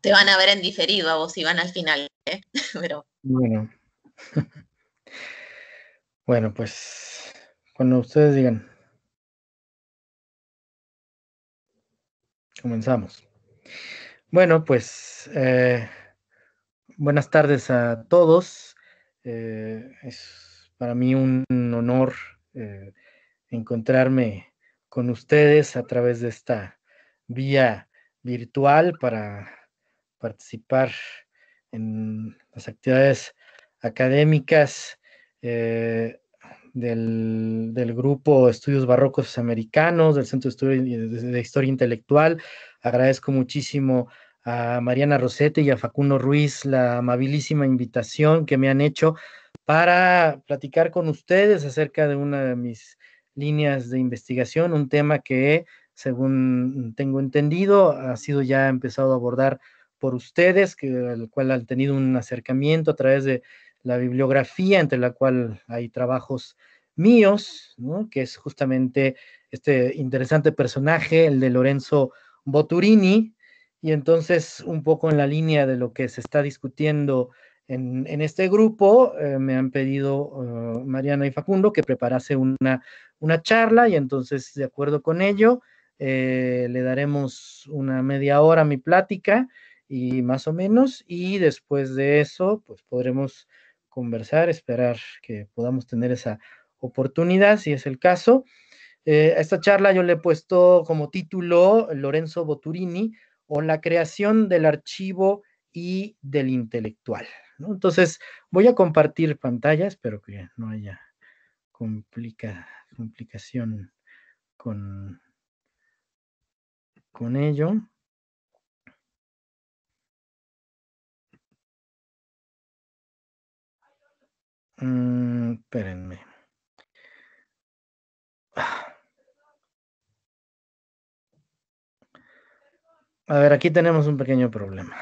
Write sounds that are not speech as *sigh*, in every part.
te van a ver en diferido a vos si van al final. ¿eh? *laughs* Pero... Bueno. *laughs* bueno, pues cuando ustedes digan. Comenzamos. Bueno, pues eh, buenas tardes a todos. Eh, es para mí un honor eh, encontrarme con ustedes a través de esta vía virtual para participar en las actividades académicas eh, del, grupo Estudios Barrocos Americanos, del Centro de, Estudio de Historia Intelectual. Agradezco muchísimo a Mariana Rosete y a Facundo Ruiz la amabilísima invitación que me han hecho para platicar con ustedes acerca de una de mis líneas de investigación, un tema que, según tengo entendido, ha sido ya empezado a abordar por ustedes, que, al cual han tenido un acercamiento a través de la bibliografía, entre la cual hay trabajos míos, que es justamente este interesante personaje, el de Lorenzo Boturini, y entonces un poco en la línea de lo que se está discutiendo en, este grupo, eh, me han pedido eh, Mariana y Facundo que preparase una, charla y entonces de acuerdo con ello, eh, le daremos una media hora a mi plática y más o menos, y después de eso, pues podremos conversar, esperar que podamos tener esa oportunidad, si es el caso. Eh, a esta charla yo le he puesto como título Lorenzo Boturini o la creación del archivo y del intelectual. Entonces, voy a compartir pantallas, espero que no haya complicación con, con ello. Mm, espérenme. A ver, aquí tenemos un pequeño problema.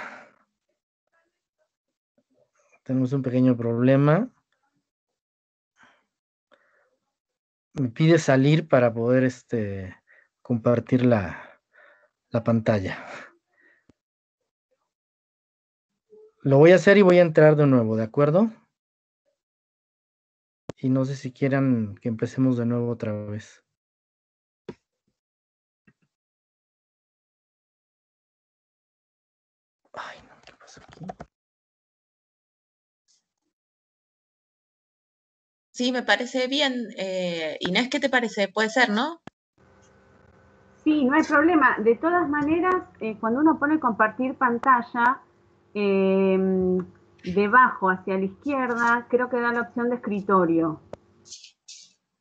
Tenemos un pequeño problema. Me pide salir para poder este, compartir la, la pantalla. Lo voy a hacer y voy a entrar de nuevo, ¿de acuerdo? y no sé si quieran que empecemos de nuevo otra vez. Ay, no, ¿qué pasa aquí? Sí, me parece bien. Eh, Inés, ¿qué te parece? Puede ser, ¿no? Sí, no hay problema. De todas maneras, eh, cuando uno pone compartir pantalla, eh, debajo hacia la izquierda, creo que da la opción de escritorio.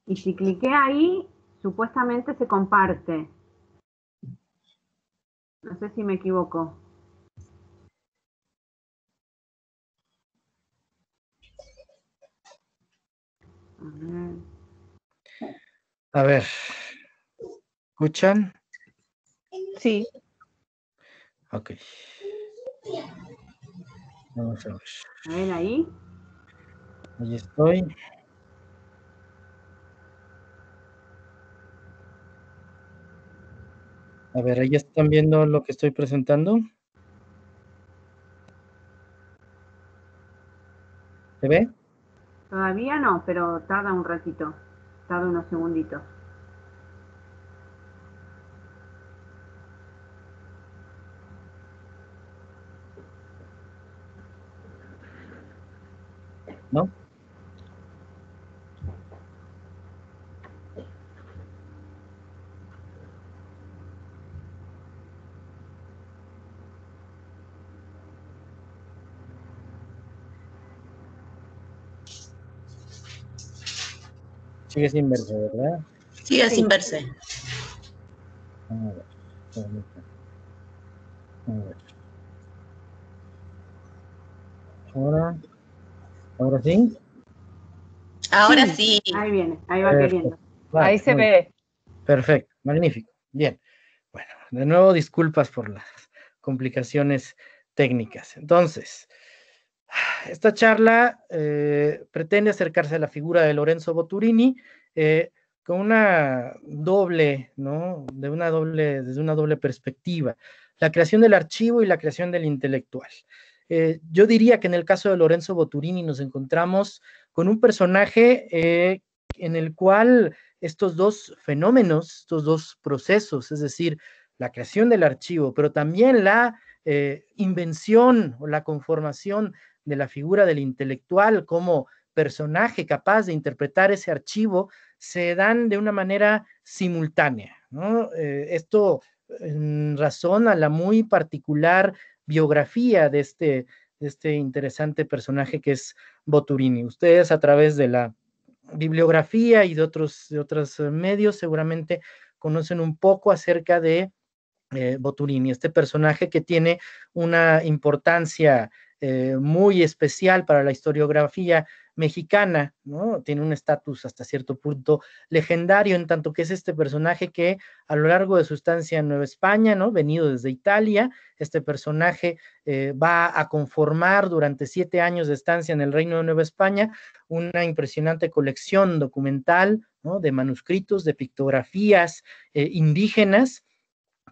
Y si cliqué ahí, supuestamente se comparte. No sé si me equivoco. A ver, ¿escuchan? Sí. Ok a ver. A ver ahí. Ahí estoy. A ver, ahí están viendo lo que estoy presentando. ¿Se ve? Todavía no, pero tarda un ratito, tarda unos segunditos. Sigue sin verse, ¿verdad? Sigue sin verse. Ahora. ¿Ahora sí? Ahora sí. Ahí viene, ahí va queriendo. ahí se ve. Perfecto, magnífico. Bien. Bueno, de nuevo disculpas por las complicaciones técnicas. Entonces, esta charla eh, pretende acercarse a la figura de Lorenzo Boturini eh, con una doble, ¿no? De una doble, desde una doble perspectiva, la creación del archivo y la creación del intelectual. Eh, yo diría que en el caso de Lorenzo Boturini nos encontramos con un personaje eh, en el cual estos dos fenómenos, estos dos procesos, es decir, la creación del archivo, pero también la eh, invención o la conformación de la figura del intelectual como personaje capaz de interpretar ese archivo, se dan de una manera simultánea. esto en razón a la muy particular biografía de este, este interesante personaje que es Boturini. Ustedes a través de la bibliografía y de otros, otros eh, medios seguramente conocen un poco acerca de eh, Boturini, este personaje que tiene una importancia eh, muy especial para la historiografía mexicana, ¿no? Tiene un estatus hasta cierto punto legendario, en tanto que es este personaje que a lo largo de su estancia en Nueva España, ¿no? Venido desde Italia, este personaje eh, va a conformar durante siete años de estancia en el Reino de Nueva España una impresionante colección documental, De manuscritos, de pictografías eh, indígenas,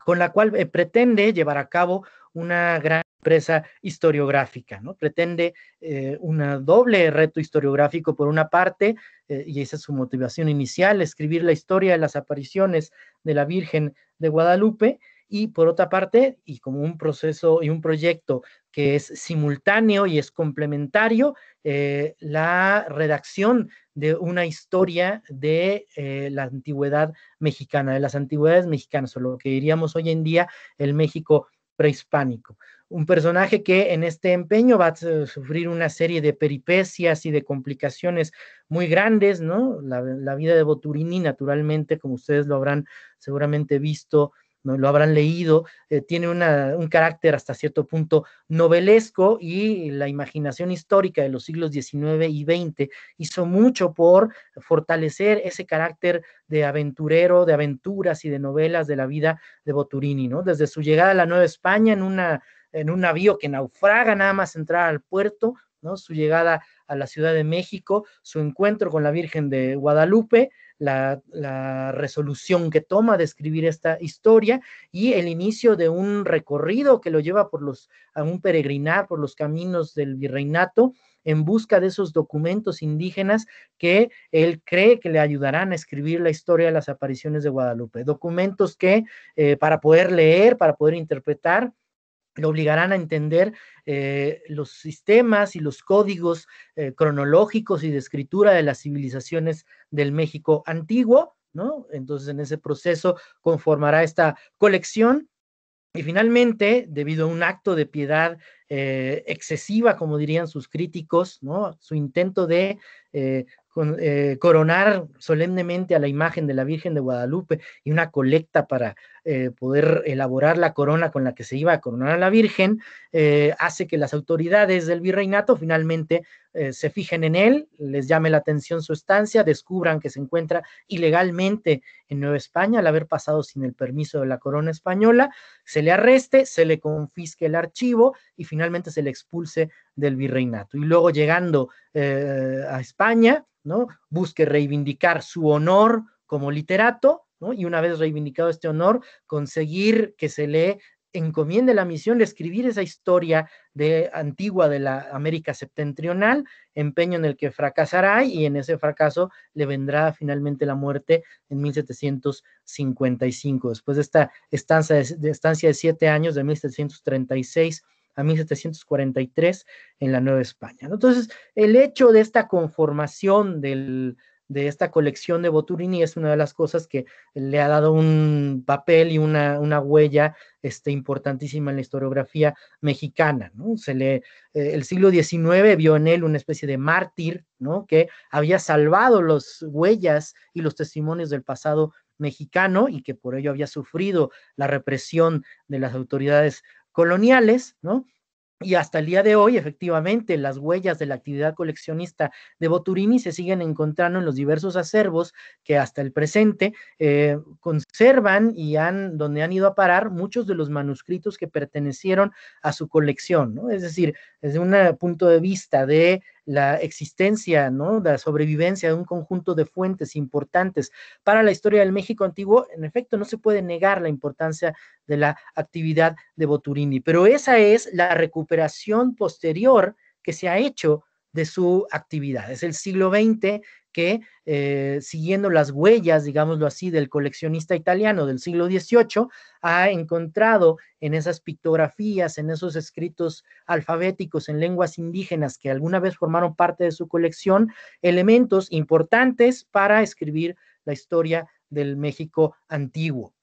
con la cual pretende llevar a cabo una gran empresa historiográfica, ¿no? Pretende eh, un doble reto historiográfico, por una parte, eh, y esa es su motivación inicial, escribir la historia de las apariciones de la Virgen de Guadalupe, y por otra parte, y como un proceso y un proyecto que es simultáneo y es complementario, eh, la redacción de una historia de la antigüedad mexicana, de las antigüedades mexicanas, o lo que diríamos hoy en día el México prehispánico un personaje que en este empeño va a sufrir una serie de peripecias y de complicaciones muy grandes, ¿no? La, vida de Boturini, naturalmente, como ustedes lo habrán seguramente visto, ¿no? lo habrán leído, eh, tiene un carácter hasta cierto punto novelesco y la imaginación histórica de los siglos XIX y XX hizo mucho por fortalecer ese carácter de aventurero, de aventuras y de novelas de la vida de Boturini, ¿no? Desde su llegada a la Nueva España en una en un navío que naufraga nada más entrar al puerto, ¿no? su llegada a la Ciudad de México, su encuentro con la Virgen de Guadalupe, la, resolución que toma de escribir esta historia y el inicio de un recorrido que lo lleva por los, a un peregrinar por los caminos del virreinato en busca de esos documentos indígenas que él cree que le ayudarán a escribir la historia de las apariciones de Guadalupe. Documentos que eh, para poder leer, para poder interpretar, lo obligarán a entender eh, los sistemas y los códigos eh, cronológicos y de escritura de las civilizaciones del México antiguo, ¿no? Entonces, en ese proceso conformará esta colección. Y finalmente, debido a un acto de piedad eh, excesiva, como dirían sus críticos, ¿no? su intento de eh, coronar solemnemente a la imagen de la Virgen de Guadalupe y una colecta para eh, poder elaborar la corona con la que se iba a coronar a la Virgen, eh, hace que las autoridades del virreinato finalmente eh, se fijen en él, les llame la atención su estancia, descubran que se encuentra ilegalmente en Nueva España al haber pasado sin el permiso de la corona española, se le arreste, se le confisque el archivo y finalmente se le expulse del virreinato. Y luego llegando eh, a España, ¿no? busque reivindicar su honor como literato, ¿no? Y una vez reivindicado este honor, conseguir que se le encomiende la misión de escribir esa historia de, antigua de la América septentrional, empeño en el que fracasará y en ese fracaso le vendrá finalmente la muerte en 1755. Después de esta estancia estancia de siete años, de 1736 a 1743 en la Nueva España. Entonces, el hecho de esta conformación del, de esta colección de Boturini es una de las cosas que le ha dado un papel y una, una huella este, importantísima en la historiografía mexicana. ¿no? Se le, eh, el siglo XIX vio en él una especie de mártir ¿no? que había salvado las huellas y los testimonios del pasado mexicano y que por ello había sufrido la represión de las autoridades coloniales, ¿no? Y hasta el día de hoy, efectivamente, las huellas de la actividad coleccionista de Boturini se siguen encontrando en los diversos acervos que hasta el presente eh, conservan y han, donde han ido a parar muchos de los manuscritos que pertenecieron a su colección, ¿no? Es decir, desde un eh, punto de vista de la existencia, ¿no? La sobrevivencia de un conjunto de fuentes importantes para la historia del México antiguo, en efecto, no se puede negar la importancia de la actividad de Boturini, pero esa es la recuperación posterior que se ha hecho de su actividad. Es el siglo XX que, eh, siguiendo las huellas, digámoslo así, del coleccionista italiano del siglo XVIII, ha encontrado en esas pictografías, en esos escritos alfabéticos en lenguas indígenas que alguna vez formaron parte de su colección, elementos importantes para escribir la historia del México antiguo.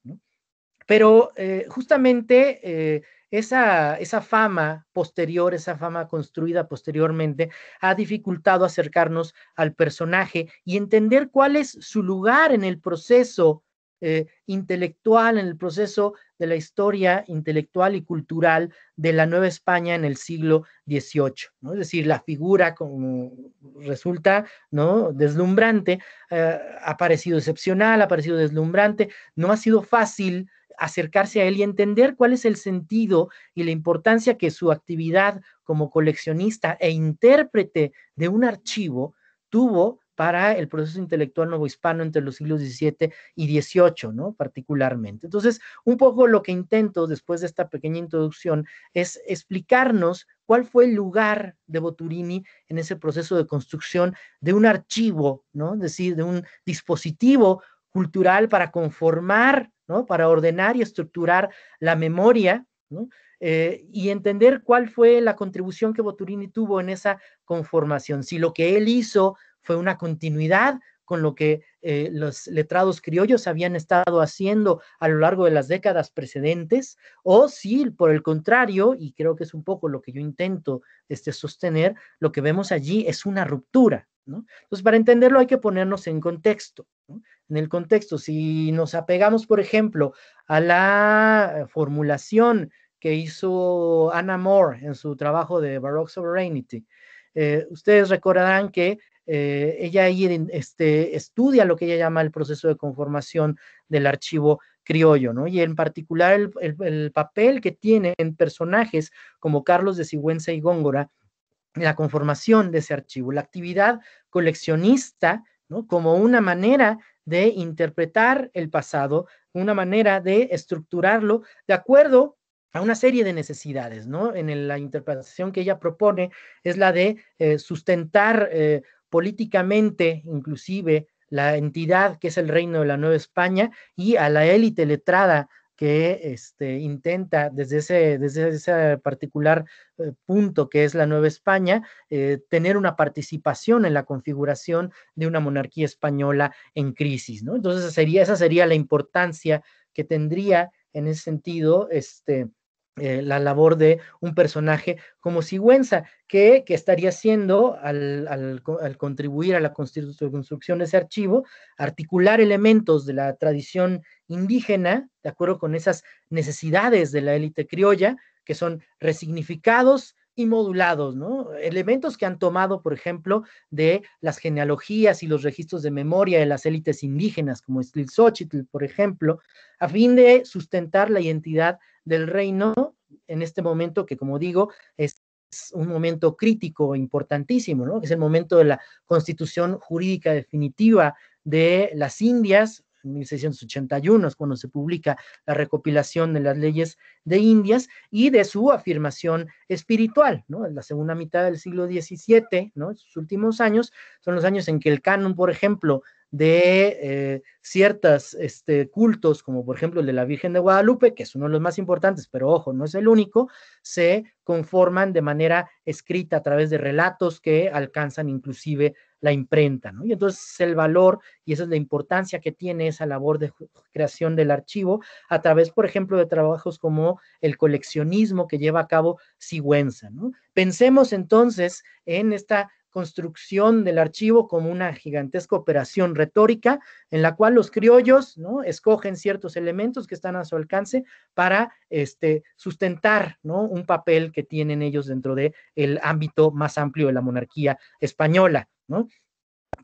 Pero eh, justamente eh, esa, fama posterior, esa fama construida posteriormente, ha dificultado acercarnos al personaje y entender cuál es su lugar en el proceso eh, intelectual, en el proceso de la historia intelectual y cultural de la Nueva España en el siglo XVIII. Es decir, la figura como resulta ¿no? deslumbrante, ha parecido excepcional, ha parecido deslumbrante, no ha sido fácil acercarse a él y entender cuál es el sentido y la importancia que su actividad como coleccionista e intérprete de un archivo tuvo para el proceso intelectual hispano entre los siglos XVII y XVIII, ¿no? Particularmente. Entonces, un poco lo que intento después de esta pequeña introducción es explicarnos cuál fue el lugar de Boturini en ese proceso de construcción de un archivo, ¿no? Es decir, de un dispositivo cultural para conformar ¿no? Para ordenar y estructurar la memoria, eh, y entender cuál fue la contribución que Boturini tuvo en esa conformación, si lo que él hizo fue una continuidad con lo que eh, los letrados criollos habían estado haciendo a lo largo de las décadas precedentes, o si por el contrario, y creo que es un poco lo que yo intento este, sostener, lo que vemos allí es una ruptura, entonces, para entenderlo hay que ponernos en contexto. En el contexto, si nos apegamos, por ejemplo, a la formulación que hizo Anna Moore en su trabajo de Baroque Sovereignty, eh, ustedes recordarán que eh, ella este, estudia lo que ella llama el proceso de conformación del archivo criollo, ¿no? Y en particular el, el papel que tienen personajes como Carlos de Sigüenza y Góngora, la conformación de ese archivo, la actividad coleccionista, ¿no? como una manera de interpretar el pasado, una manera de estructurarlo de acuerdo a una serie de necesidades, ¿no? En la interpretación que ella propone es la de eh, sustentar eh, políticamente, inclusive, la entidad que es el reino de la Nueva España y a la élite letrada que este, intenta desde ese, desde ese particular eh, punto que es la Nueva España, eh, tener una participación en la configuración de una monarquía española en crisis. ¿no? Entonces, esa sería, esa sería la importancia que tendría en ese sentido este, eh, la labor de un personaje como Sigüenza, que, estaría haciendo al, contribuir a la construcción de ese archivo, articular elementos de la tradición indígena, de acuerdo con esas necesidades de la élite criolla, que son resignificados y modulados, ¿no? Elementos que han tomado, por ejemplo, de las genealogías y los registros de memoria de las élites indígenas, como Xochitl, por ejemplo, a fin de sustentar la identidad del reino en este momento que, como digo, es un momento crítico, importantísimo, ¿no? Es el momento de la constitución jurídica definitiva de las Indias, 1681 es cuando se publica la recopilación de las leyes de Indias y de su afirmación espiritual, ¿no? En la segunda mitad del siglo XVII, ¿no? sus últimos años son los años en que el canon, por ejemplo, de eh, ciertos este, cultos, como por ejemplo el de la Virgen de Guadalupe, que es uno de los más importantes, pero ojo, no es el único, se conforman de manera escrita a través de relatos que alcanzan inclusive la imprenta, ¿no? Y entonces el valor y esa es la importancia que tiene esa labor de creación del archivo a través, por ejemplo, de trabajos como el coleccionismo que lleva a cabo Sigüenza, ¿no? Pensemos entonces en esta construcción del archivo como una gigantesca operación retórica en la cual los criollos ¿no? escogen ciertos elementos que están a su alcance para este, sustentar ¿no? un papel que tienen ellos dentro del el ámbito más amplio de la monarquía española. ¿no?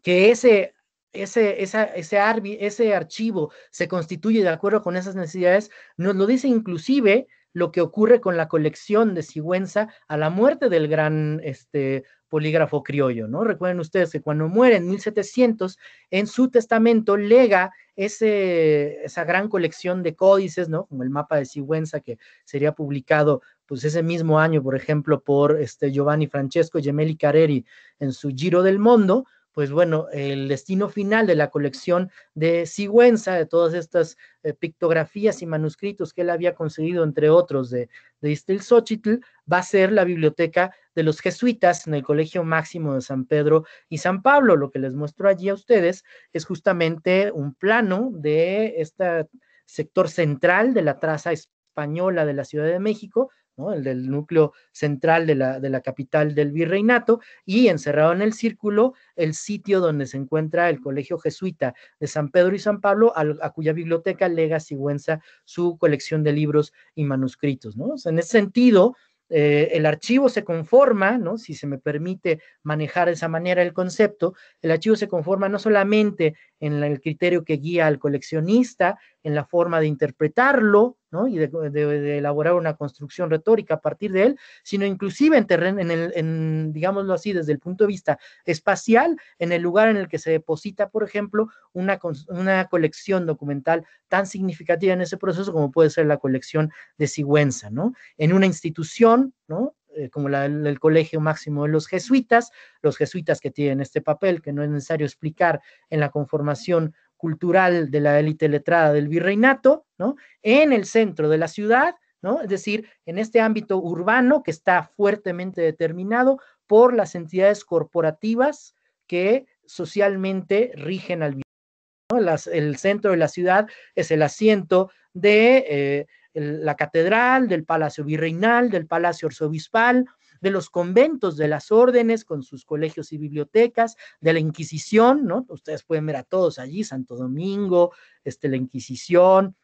Que ese ese, ese, ese, archivo se constituye de acuerdo con esas necesidades, nos lo dice inclusive lo que ocurre con la colección de Sigüenza a la muerte del gran este, polígrafo criollo, ¿no? Recuerden ustedes que cuando muere en 1700, en su testamento lega esa gran colección de códices, ¿no? Como el mapa de Sigüenza, que sería publicado pues ese mismo año, por ejemplo, por este Giovanni Francesco Gemelli Careri en su Giro del Mundo, pues bueno, el destino final de la colección de Sigüenza, de todas estas eh, pictografías y manuscritos que él había conseguido, entre otros, de, de Xochitl, va a ser la biblioteca de los jesuitas en el Colegio Máximo de San Pedro y San Pablo. Lo que les muestro allí a ustedes es justamente un plano de este sector central de la traza española de la Ciudad de México, el del núcleo central de la, de la, capital del virreinato, y encerrado en el círculo, el sitio donde se encuentra el Colegio Jesuita de San Pedro y San Pablo, a, cuya biblioteca lega Sigüenza su colección de libros y manuscritos. ¿no? en ese sentido, eh, el archivo se conforma, ¿no? si se me permite manejar de esa manera el concepto, el archivo se conforma no solamente en el criterio que guía al coleccionista, en la forma de interpretarlo, Y de, elaborar una construcción retórica a partir de él, sino inclusive en terreno, en, el, en, digámoslo así, desde el punto de vista espacial, en el lugar en el que se deposita, por ejemplo, una, una colección documental tan significativa en ese proceso como puede ser la colección de Sigüenza, ¿no? En una institución, ¿no? Eh, como la, el Colegio Máximo de los Jesuitas, los jesuitas que tienen este papel, que no es necesario explicar en la conformación cultural de la élite letrada del virreinato, ¿no? En el centro de la ciudad, ¿no? Es decir, en este ámbito urbano que está fuertemente determinado por las entidades corporativas que socialmente rigen al virreinato. el centro de la ciudad es el asiento de eh, la catedral, del palacio virreinal, del palacio arzobispal, de los conventos, de las órdenes con sus colegios y bibliotecas, de la Inquisición, ¿no? Ustedes pueden ver a todos allí, Santo Domingo, este, la Inquisición,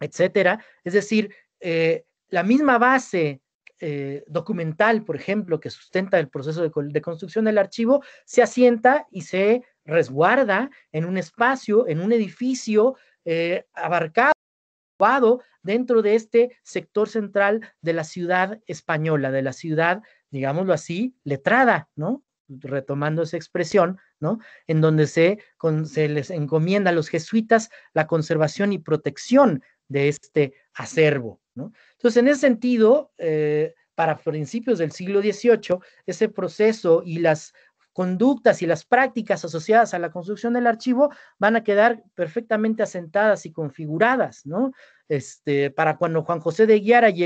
etcétera. Es decir, eh, la misma base eh, documental, por ejemplo, que sustenta el proceso de, construcción del archivo, se asienta y se resguarda en un espacio, en un edificio eh, abarcado dentro de este sector central de la ciudad española, de la ciudad digámoslo así, letrada, ¿no? Retomando esa expresión, ¿no? En donde se, se les encomienda a los jesuitas la conservación y protección de este acervo, ¿no? Entonces, en ese sentido, eh, para principios del siglo XVIII, ese proceso y las conductas y las prácticas asociadas a la construcción del archivo van a quedar perfectamente asentadas y configuradas, ¿no? Este, para cuando Juan José de Guiara y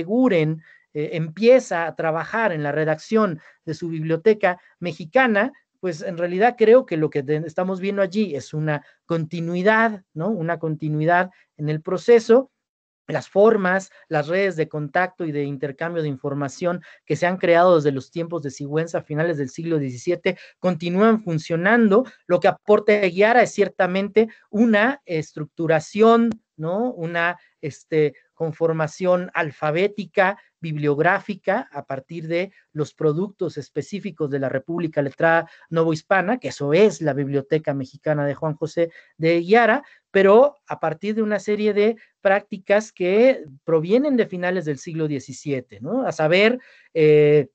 eh, empieza a trabajar en la redacción de su biblioteca mexicana, pues en realidad creo que lo que estamos viendo allí es una continuidad, ¿no? Una continuidad en el proceso. Las formas, las redes de contacto y de intercambio de información que se han creado desde los tiempos de Sigüenza a finales del siglo XVII continúan funcionando. Lo que aporta Guiara es ciertamente una estructuración una este, conformación alfabética, bibliográfica, a partir de los productos específicos de la República Letrada Novohispana, que eso es la Biblioteca Mexicana de Juan José de Guiara, pero a partir de una serie de prácticas que provienen de finales del siglo XVII, A saber, eh,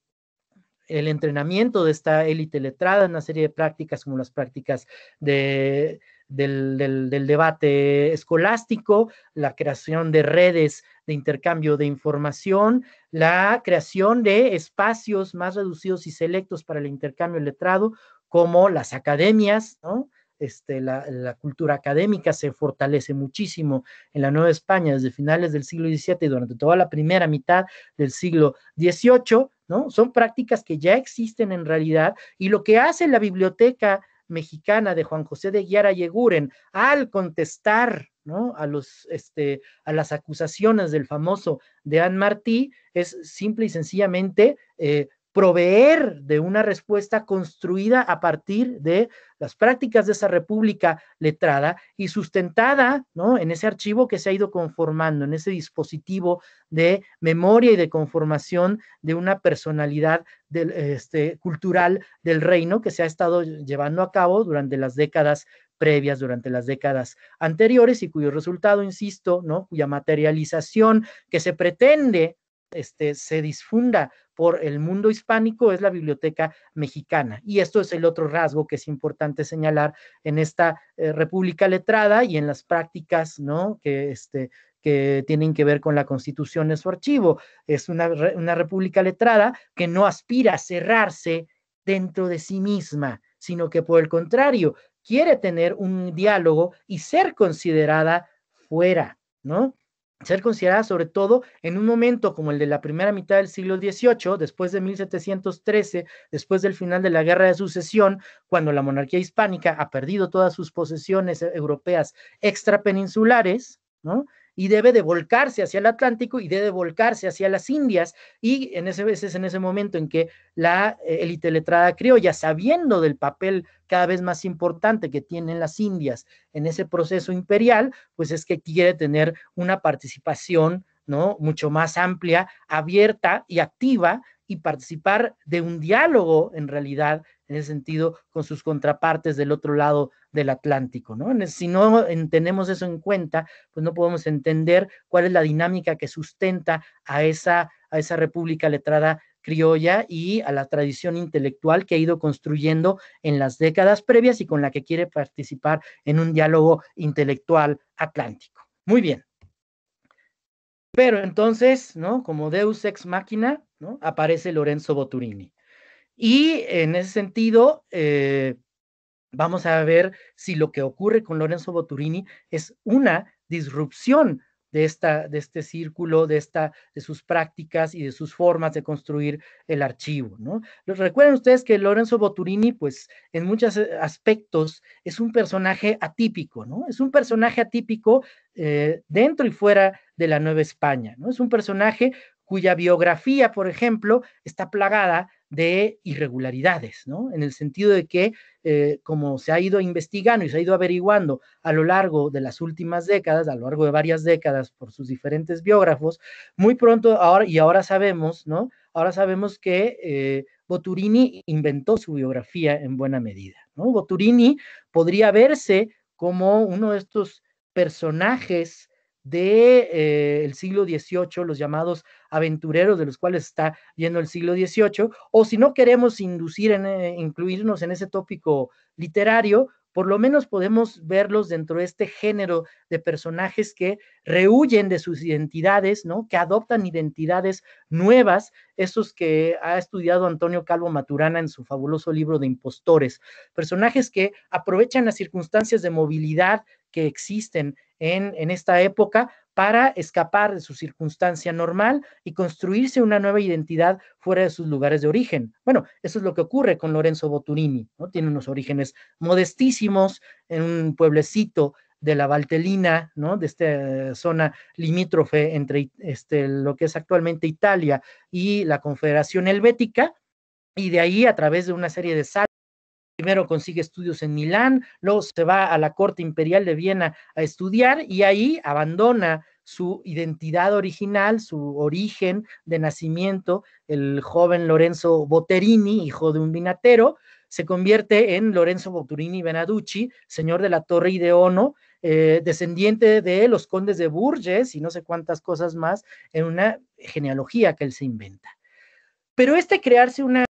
el entrenamiento de esta élite letrada, una serie de prácticas como las prácticas de del, debate escolástico, la creación de redes de intercambio de información, la creación de espacios más reducidos y selectos para el intercambio letrado, como las academias, ¿no? Este, la, la, cultura académica se fortalece muchísimo en la Nueva España desde finales del siglo XVII y durante toda la primera mitad del siglo XVIII, ¿no? Son prácticas que ya existen en realidad y lo que hace la biblioteca mexicana de Juan José de Guiara Yeguren, al contestar ¿no? a, los, este, a las acusaciones del famoso de Anne Martí, es simple y sencillamente eh, proveer de una respuesta construida a partir de las prácticas de esa república letrada y sustentada ¿no? en ese archivo que se ha ido conformando, en ese dispositivo de memoria y de conformación de una personalidad este, cultural del reino que se ha estado llevando a cabo durante las décadas previas durante las décadas anteriores y cuyo resultado, insisto, ¿no? cuya materialización que se pretende este, se disfunda por el mundo hispánico es la biblioteca mexicana. Y esto es el otro rasgo que es importante señalar en esta eh, república letrada y en las prácticas ¿no? que, este, que tienen que ver con la constitución en su archivo. Es una, una república letrada que no aspira a cerrarse dentro de sí misma, sino que por el contrario, quiere tener un diálogo y ser considerada fuera, ¿no? ser considerada sobre todo en un momento como el de la primera mitad del siglo XVIII, después de 1713, después del final de la Guerra de Sucesión, cuando la monarquía hispánica ha perdido todas sus posesiones europeas extrapeninsulares, ¿no? y debe de volcarse hacia el Atlántico y debe de volcarse hacia las Indias. Y en ese en ese momento en que la eh, élite letrada criolla, sabiendo del papel cada vez más importante que tienen las Indias en ese proceso imperial, pues es que quiere tener una participación ¿no? mucho más amplia, abierta y activa y participar de un diálogo en realidad en ese sentido con sus contrapartes del otro lado del Atlántico, ¿no? Si no tenemos eso en cuenta, pues no podemos entender cuál es la dinámica que sustenta a esa, a esa república letrada criolla y a la tradición intelectual que ha ido construyendo en las décadas previas y con la que quiere participar en un diálogo intelectual atlántico. Muy bien. Pero entonces, ¿no? Como Deus ex machina, ¿no? Aparece Lorenzo Boturini. Y en ese sentido, eh, vamos a ver si lo que ocurre con Lorenzo Boturini es una disrupción de, esta, de este círculo, de, esta, de sus prácticas y de sus formas de construir el archivo. ¿no? Recuerden ustedes que Lorenzo Boturini, pues en muchos aspectos, es un personaje atípico, ¿no? Es un personaje atípico eh, dentro y fuera de la Nueva España, ¿no? Es un personaje cuya biografía, por ejemplo, está plagada de irregularidades, ¿no? En el sentido de que, eh, como se ha ido investigando y se ha ido averiguando a lo largo de las últimas décadas, a lo largo de varias décadas por sus diferentes biógrafos, muy pronto ahora, y ahora sabemos, ¿no? Ahora sabemos que eh, Boturini inventó su biografía en buena medida, ¿no? Boturini podría verse como uno de estos personajes del de, eh, el siglo XVIII, los llamados aventureros de los cuales está yendo el siglo XVIII, o si no queremos inducir en, eh, incluirnos en ese tópico literario, por lo menos podemos verlos dentro de este género de personajes que rehuyen de sus identidades, ¿no? que adoptan identidades nuevas, esos que ha estudiado Antonio Calvo Maturana en su fabuloso libro de impostores, personajes que aprovechan las circunstancias de movilidad que existen en, esta época para escapar de su circunstancia normal y construirse una nueva identidad fuera de sus lugares de origen. Bueno, eso es lo que ocurre con Lorenzo Boturini, ¿no? Tiene unos orígenes modestísimos en un pueblecito de la valtelina ¿no? De esta zona limítrofe entre este, lo que es actualmente Italia y la Confederación Helvética, y de ahí a través de una serie de primero consigue estudios en Milán, luego se va a la corte imperial de Viena a estudiar y ahí abandona su identidad original, su origen de nacimiento, el joven Lorenzo Botterini, hijo de un vinatero, se convierte en Lorenzo Botterini Benaducci, señor de la Torre y de Ono, eh, descendiente de los condes de Burges y no sé cuántas cosas más, en una genealogía que él se inventa. Pero este crearse una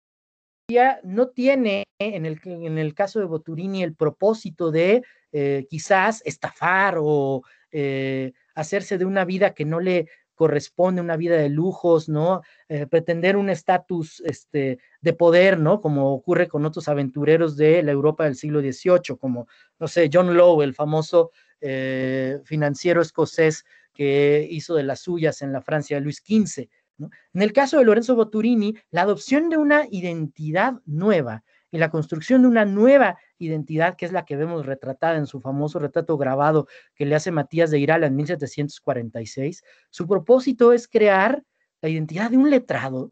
no tiene, en el, en el caso de Boturini, el propósito de eh, quizás estafar o eh, hacerse de una vida que no le corresponde, una vida de lujos, ¿no? Eh, pretender un estatus este, de poder, ¿no? Como ocurre con otros aventureros de la Europa del siglo XVIII, como, no sé, John Lowe, el famoso financiero escocés que hizo de las suyas en la Francia de Luis XV, en el caso de Lorenzo Boturini, la adopción de una identidad nueva y la construcción de una nueva identidad, que es la que vemos retratada en su famoso retrato grabado que le hace Matías de Irala en 1746, su propósito es crear la identidad de un letrado,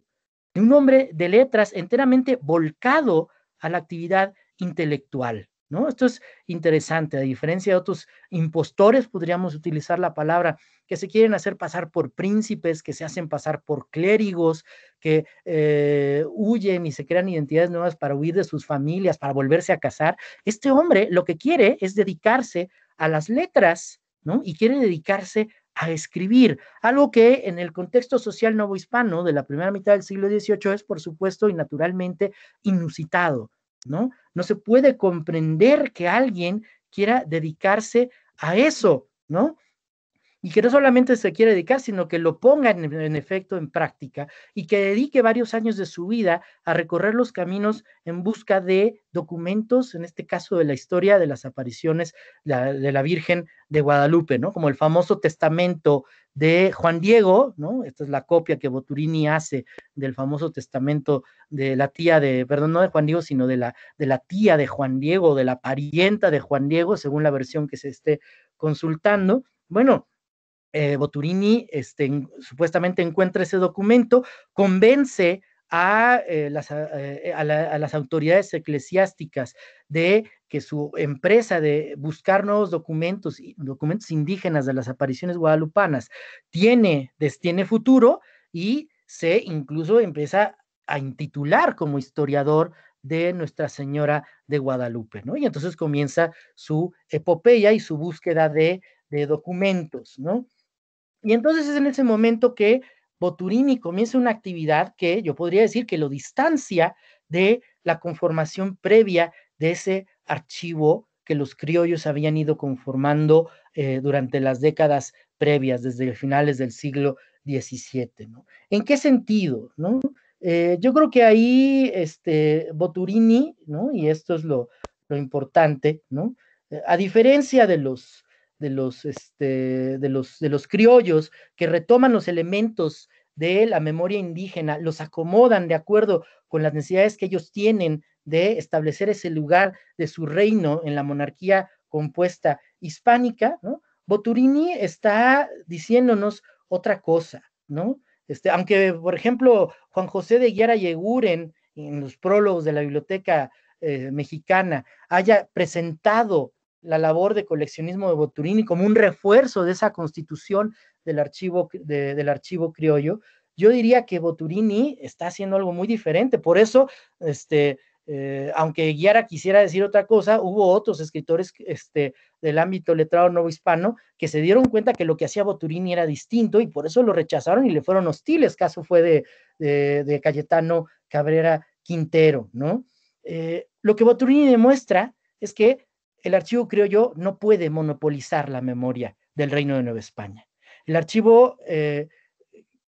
de un hombre de letras enteramente volcado a la actividad intelectual. Esto es interesante, a diferencia de otros impostores, podríamos utilizar la palabra, que se quieren hacer pasar por príncipes, que se hacen pasar por clérigos, que eh, huyen y se crean identidades nuevas para huir de sus familias, para volverse a casar. Este hombre lo que quiere es dedicarse a las letras, ¿no? Y quiere dedicarse a escribir, algo que en el contexto social novohispano de la primera mitad del siglo XVIII es, por supuesto, y naturalmente inusitado, ¿no? No se puede comprender que alguien quiera dedicarse a eso, ¿no? y que no solamente se quiere dedicar, sino que lo ponga en, efecto en práctica y que dedique varios años de su vida a recorrer los caminos en busca de documentos, en este caso de la historia de las apariciones de la Virgen de Guadalupe, ¿no? Como el famoso testamento de Juan Diego, ¿no? Esta es la copia que Boturini hace del famoso testamento de la tía de, perdón, no de Juan Diego, sino de la, de la tía de Juan Diego, de la parienta de Juan Diego, según la versión que se esté consultando. Bueno, eh, Boturini este, supuestamente encuentra ese documento, convence eh, eh, a, las, autoridades eclesiásticas de que su empresa de buscar nuevos documentos, documentos indígenas de las apariciones guadalupanas, tiene, destiene futuro y se incluso empieza a intitular como historiador de Nuestra Señora de Guadalupe, ¿no? Y entonces comienza su epopeya y su búsqueda de, de documentos, ¿no? Y entonces es en ese momento que Boturini comienza una actividad que yo podría decir que lo distancia de la conformación previa de ese archivo que los criollos habían ido conformando eh, durante las décadas previas, desde finales del siglo XVII. ¿En qué sentido? ¿no? Eh, yo creo que ahí este, Boturini, ¿no? y esto es lo, importante, ¿no? Eh, a diferencia de los de los, este, de los, de los criollos que retoman los elementos de la memoria indígena, los acomodan de acuerdo con las necesidades que ellos tienen de establecer ese lugar de su reino en la monarquía compuesta hispánica, ¿no? Boturini está diciéndonos otra cosa, ¿no? Este, aunque, por ejemplo, Juan José de Guiara Yeguren, en los prólogos de la biblioteca eh, mexicana, haya presentado la labor de coleccionismo de Botturini como un refuerzo de esa constitución del archivo, del archivo criollo, yo diría que Botturini está haciendo algo muy diferente. Por eso, este, eh, aunque Guiara quisiera decir otra cosa, hubo otros escritores este, del ámbito letrado nuevo hispano que se dieron cuenta que lo que hacía Botturini era distinto y por eso lo rechazaron y le fueron hostiles. Caso fue de, Cayetano Cabrera Quintero, ¿no? Eh, lo que Boturini demuestra es que el archivo criollo no puede monopolizar la memoria del Reino de Nueva España. El archivo eh,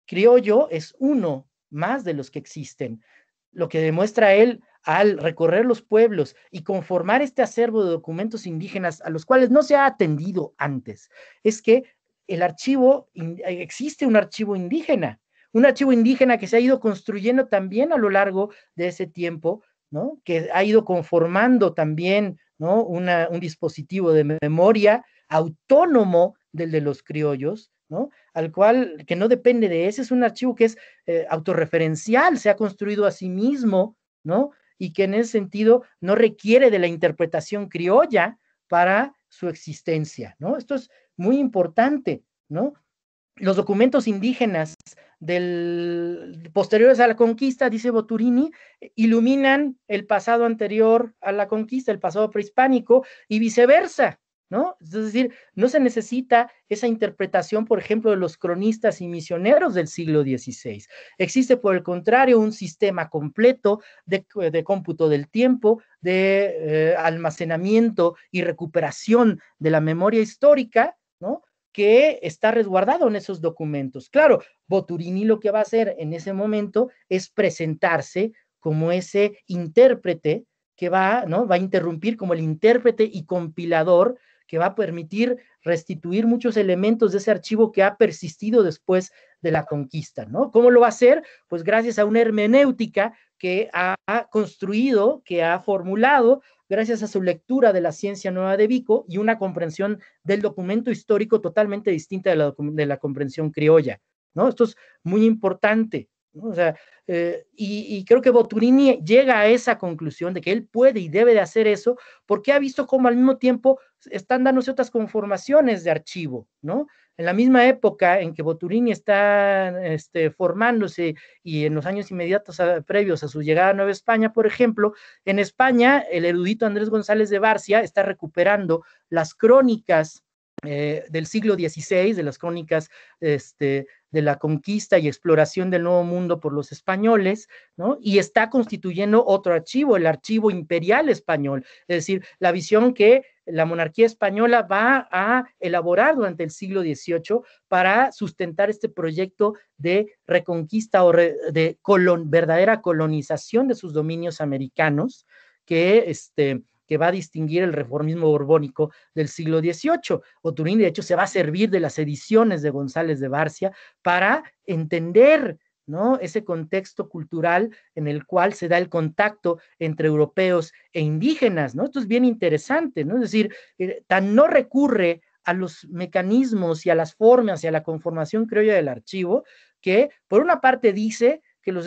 criollo es uno más de los que existen, lo que demuestra él al recorrer los pueblos y conformar este acervo de documentos indígenas a los cuales no se ha atendido antes, es que el archivo, eh, existe un archivo indígena, un archivo indígena que se ha ido construyendo también a lo largo de ese tiempo, ¿no? que ha ido conformando también un dispositivo de memoria autónomo del de los criollos, ¿no? Al cual, que no depende de ese, es un archivo que es eh, autorreferencial, se ha construido a sí mismo, ¿no? Y que en ese sentido no requiere de la interpretación criolla para su existencia, ¿no? Esto es muy importante, ¿no? Los documentos indígenas del, posteriores a la conquista, dice Boturini, iluminan el pasado anterior a la conquista, el pasado prehispánico, y viceversa, ¿no? Es decir, no se necesita esa interpretación, por ejemplo, de los cronistas y misioneros del siglo XVI. Existe, por el contrario, un sistema completo de, cómputo del tiempo, de eh, almacenamiento y recuperación de la memoria histórica, ¿no? que está resguardado en esos documentos. Claro, Boturini lo que va a hacer en ese momento es presentarse como ese intérprete que va, ¿no? va a interrumpir como el intérprete y compilador que va a permitir restituir muchos elementos de ese archivo que ha persistido después de la conquista, ¿no? ¿Cómo lo va a hacer? Pues gracias a una hermenéutica que ha construido, que ha formulado gracias a su lectura de la ciencia nueva de Vico y una comprensión del documento histórico totalmente distinta de la, comprensión criolla. ¿no? Esto es muy importante. Eh, y, creo que Boturini llega a esa conclusión de que él puede y debe de hacer eso porque ha visto cómo al mismo tiempo están dándose otras conformaciones de archivo, ¿no? En la misma época en que Boturini está este, formándose y en los años inmediatos previos a su llegada a Nueva España, por ejemplo, en España el erudito Andrés González de Barcia está recuperando las crónicas eh, del siglo XVI, de las crónicas este, de la conquista y exploración del Nuevo Mundo por los españoles, ¿no? Y está constituyendo otro archivo, el archivo imperial español, es decir, la visión que la monarquía española va a elaborar durante el siglo XVIII para sustentar este proyecto de reconquista o de verdadera colonización de sus dominios americanos, que este, que va a distinguir el reformismo borbónico del siglo XVIII. Oturín, de hecho, se va a servir de las ediciones de González de Barcia para entender ¿no? Ese contexto cultural en el cual se da el contacto entre europeos e indígenas, ¿no? Esto es bien interesante, ¿no? Es decir, eh, tan no recurre a los mecanismos y a las formas y a la conformación yo, del archivo que, por una parte, dice que los,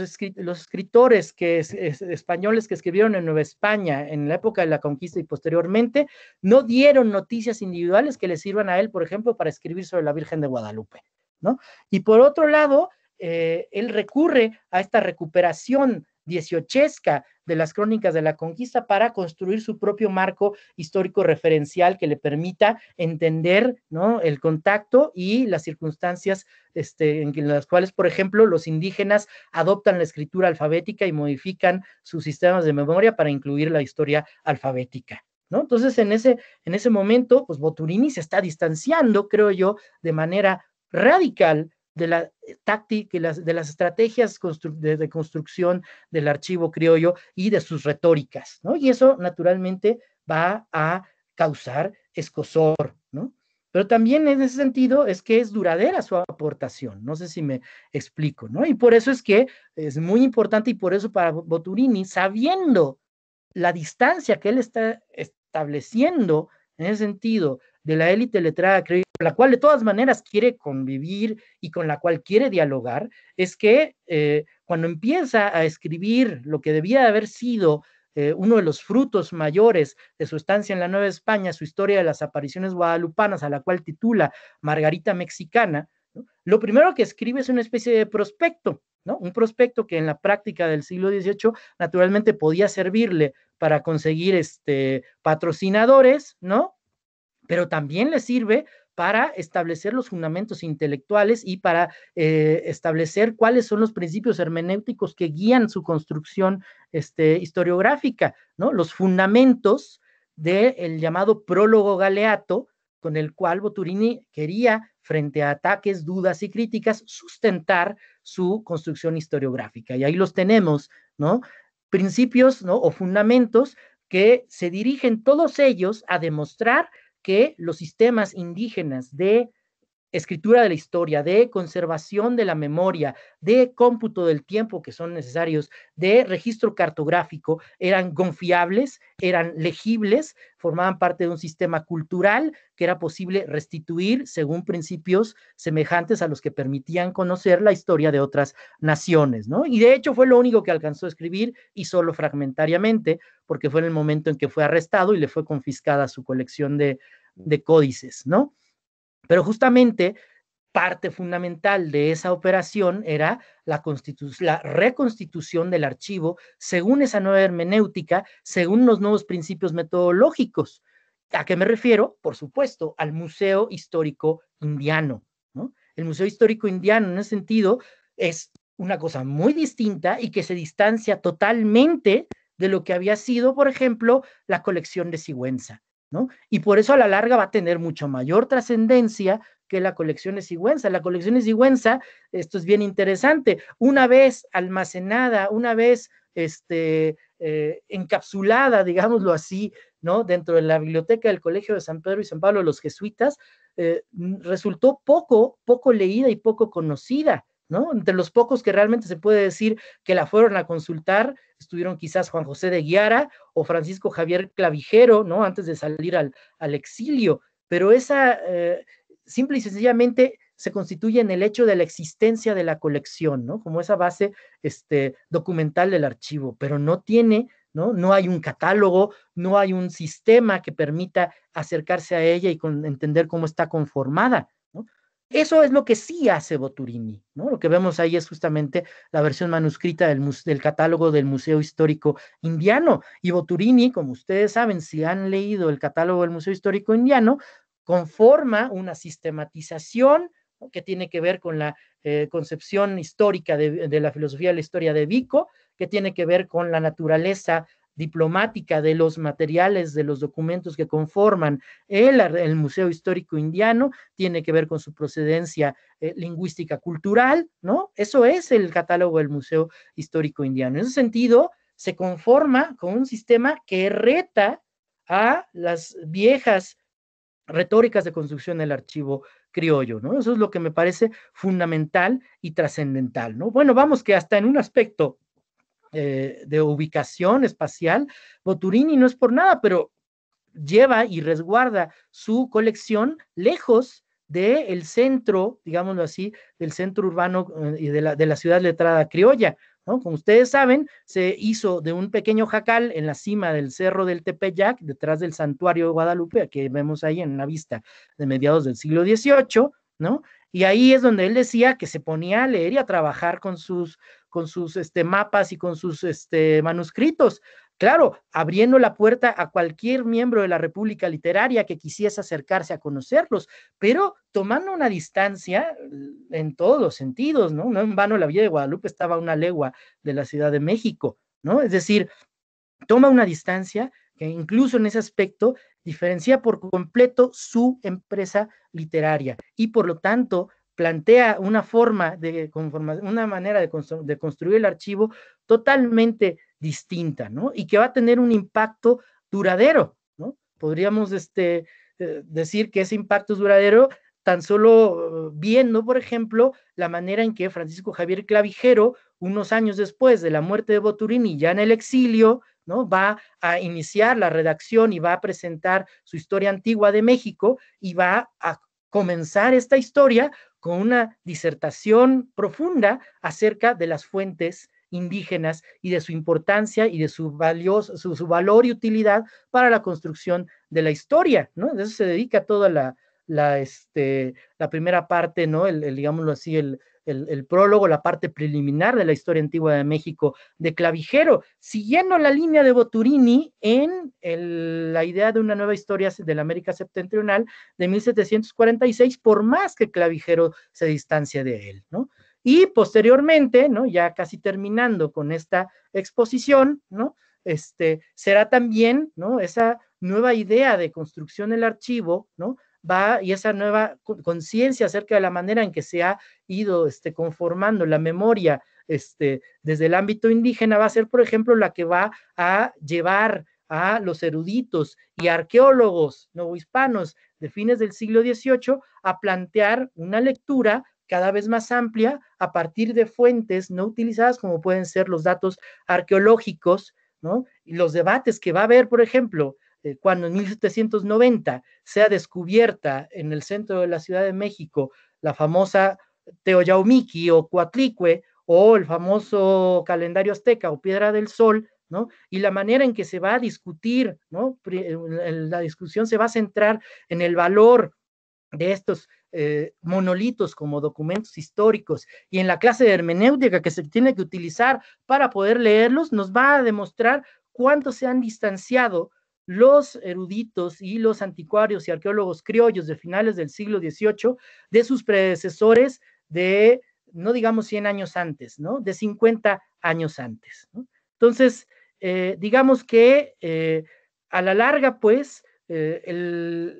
escritores que españoles que escribieron en Nueva España en la época de la conquista y posteriormente no dieron noticias individuales que le sirvan a él, por ejemplo, para escribir sobre la Virgen de Guadalupe, ¿no? Y por otro lado, eh, él recurre a esta recuperación dieciochesca de las crónicas de la conquista para construir su propio marco histórico referencial que le permita entender ¿no? el contacto y las circunstancias este, en las cuales, por ejemplo, los indígenas adoptan la escritura alfabética y modifican sus sistemas de memoria para incluir la historia alfabética. ¿No? Entonces, en ese, en ese momento, pues Boturini se está distanciando, creo yo, de manera radical de la eh, táctica, de las estrategias de, construcción del archivo criollo y de sus retóricas, ¿no? Y eso naturalmente va a causar escosor, ¿no? Pero también en ese sentido es que es duradera su aportación, no sé si me explico, ¿no? Y por eso es que es muy importante y por eso para Boturini, sabiendo la distancia que él está estableciendo en ese sentido de la élite letrada la cual de todas maneras quiere convivir y con la cual quiere dialogar, es que eh, cuando empieza a escribir lo que debía de haber sido eh, uno de los frutos mayores de su estancia en la Nueva España, su historia de las apariciones guadalupanas, a la cual titula Margarita Mexicana, lo primero que escribe es una especie de prospecto, ¿no? Un prospecto que en la práctica del siglo XVIII naturalmente podía servirle para conseguir este, patrocinadores, ¿no? Pero también le sirve para establecer los fundamentos intelectuales y para eh, establecer cuáles son los principios hermenéuticos que guían su construcción este, historiográfica, ¿no? Los fundamentos del llamado prólogo galeato, con el cual Boturini quería, frente a ataques, dudas y críticas, sustentar su construcción historiográfica. Y ahí los tenemos, ¿no? Principios o fundamentos que se dirigen todos ellos a demostrar que los sistemas indígenas de escritura de la historia, de conservación de la memoria, de cómputo del tiempo que son necesarios, de registro cartográfico, eran confiables, eran legibles, formaban parte de un sistema cultural que era posible restituir según principios semejantes a los que permitían conocer la historia de otras naciones, ¿no? Y de hecho fue lo único que alcanzó a escribir y solo fragmentariamente, porque fue en el momento en que fue arrestado y le fue confiscada su colección de, de códices, ¿no? Pero justamente parte fundamental de esa operación era la, la, reconstitución del archivo según esa nueva hermenéutica, según los nuevos principios metodológicos. ¿A qué me refiero? Por supuesto, al Museo Histórico Indiano. El Museo Histórico Indiano, en ese sentido, es una cosa muy distinta y que se distancia totalmente de lo que había sido, por ejemplo, la colección de Sigüenza. Y por eso a la larga va a tener mucho mayor trascendencia que la colección de sigüenza. La colección de sigüenza, esto es bien interesante, una vez almacenada, una vez este, eh, encapsulada, digámoslo así, ¿no? Dentro de la biblioteca del Colegio de San Pedro y San Pablo los Jesuitas, eh, resultó poco, poco leída y poco conocida, Entre los pocos que realmente se puede decir que la fueron a consultar, estuvieron quizás Juan José de Guiara o Francisco Javier Clavijero, ¿no? Antes de salir al, exilio, pero esa, eh, simple y sencillamente, se constituye en el hecho de la existencia de la colección, ¿no? Como esa base este, documental del archivo, pero no tiene, ¿no? No hay un catálogo, no hay un sistema que permita acercarse a ella y entender cómo está conformada. Eso es lo que sí hace Boturini, ¿no? Lo que vemos ahí es justamente la versión manuscrita del, catálogo del Museo Histórico Indiano. Y Boturini, como ustedes saben, si han leído el catálogo del Museo Histórico Indiano, conforma una sistematización que tiene que ver con la eh, concepción histórica de, de la filosofía de la historia de Vico, que tiene que ver con la naturaleza diplomática, de los materiales, de los documentos que conforman el, Museo Histórico Indiano, tiene que ver con su procedencia eh, lingüística cultural, ¿no? Eso es el catálogo del Museo Histórico Indiano. En ese sentido, se conforma con un sistema que reta a las viejas retóricas de construcción del archivo criollo, ¿no? Eso es lo que me parece fundamental y trascendental, ¿no? Bueno, vamos que hasta en un aspecto eh, de ubicación espacial, Boturini no es por nada, pero lleva y resguarda su colección lejos del centro, digámoslo así, del centro urbano eh, y de la, ciudad letrada criolla. Como ustedes saben, se hizo de un pequeño jacal en la cima del cerro del Tepeyac, detrás del santuario de Guadalupe, que vemos ahí en una vista de mediados del siglo XVIII, ¿no? Y ahí es donde él decía que se ponía a leer y a trabajar con sus con sus este, mapas y con sus este, manuscritos. Claro, abriendo la puerta a cualquier miembro de la República Literaria que quisiese acercarse a conocerlos, pero tomando una distancia eh, en todos los sentidos, ¿no? No en vano la Villa de Guadalupe estaba a una legua de la Ciudad de México, ¿no? Es decir, toma una distancia que incluso en ese aspecto diferencia por completo su empresa literaria y por lo tanto plantea una forma de una manera de, construir el archivo totalmente distinta, ¿no? Y que va a tener un impacto duradero, ¿no? Podríamos este, eh, decir que ese impacto es duradero tan solo uh, viendo, por ejemplo, la manera en que Francisco Javier Clavijero, unos años después de la muerte de Boturini, ya en el exilio, ¿no? va a iniciar la redacción y va a presentar su historia antigua de México y va a comenzar esta historia con una disertación profunda acerca de las fuentes indígenas y de su importancia y de su, valioso, su, valor y utilidad para la construcción de la historia, ¿no? De eso se dedica toda la, la, este, la primera parte, ¿no? el digámoslo así, el, el, prólogo, la parte preliminar de la historia antigua de México de Clavijero, siguiendo la línea de Boturini en la idea de una nueva historia de la América septentrional de 1746, por más que Clavijero se distancia de él, ¿no? Y posteriormente, ¿no? Ya casi terminando con esta exposición, ¿no? Este, será también, ¿no? Esa nueva idea de construcción del archivo, ¿no? va y esa nueva conciencia acerca de la manera en que se ha ido este, conformando la memoria este, desde el ámbito indígena va a ser, por ejemplo, la que va a llevar a los eruditos y arqueólogos novohispanos de fines del siglo XVIII a plantear una lectura cada vez más amplia a partir de fuentes no utilizadas como pueden ser los datos arqueológicos, ¿no? Y los debates que va a haber, por ejemplo, eh, cuando en 1790 sea descubierta en el centro de la Ciudad de México la famosa Teoyaumiki o Coatlicue o el famoso calendario azteca o Piedra del Sol, ¿no? Y la manera en que se va a discutir, eh, La discusión se va a centrar en el valor de estos eh, monolitos como documentos históricos y en la clase de hermenéutica que se tiene que utilizar para poder leerlos, nos va a demostrar cuánto se han distanciado los eruditos y los anticuarios y arqueólogos criollos de finales del siglo XVIII de sus predecesores de, no digamos 100 años antes, ¿no? De 50 años antes. Entonces, eh, digamos que eh, a la larga, pues, eh, el,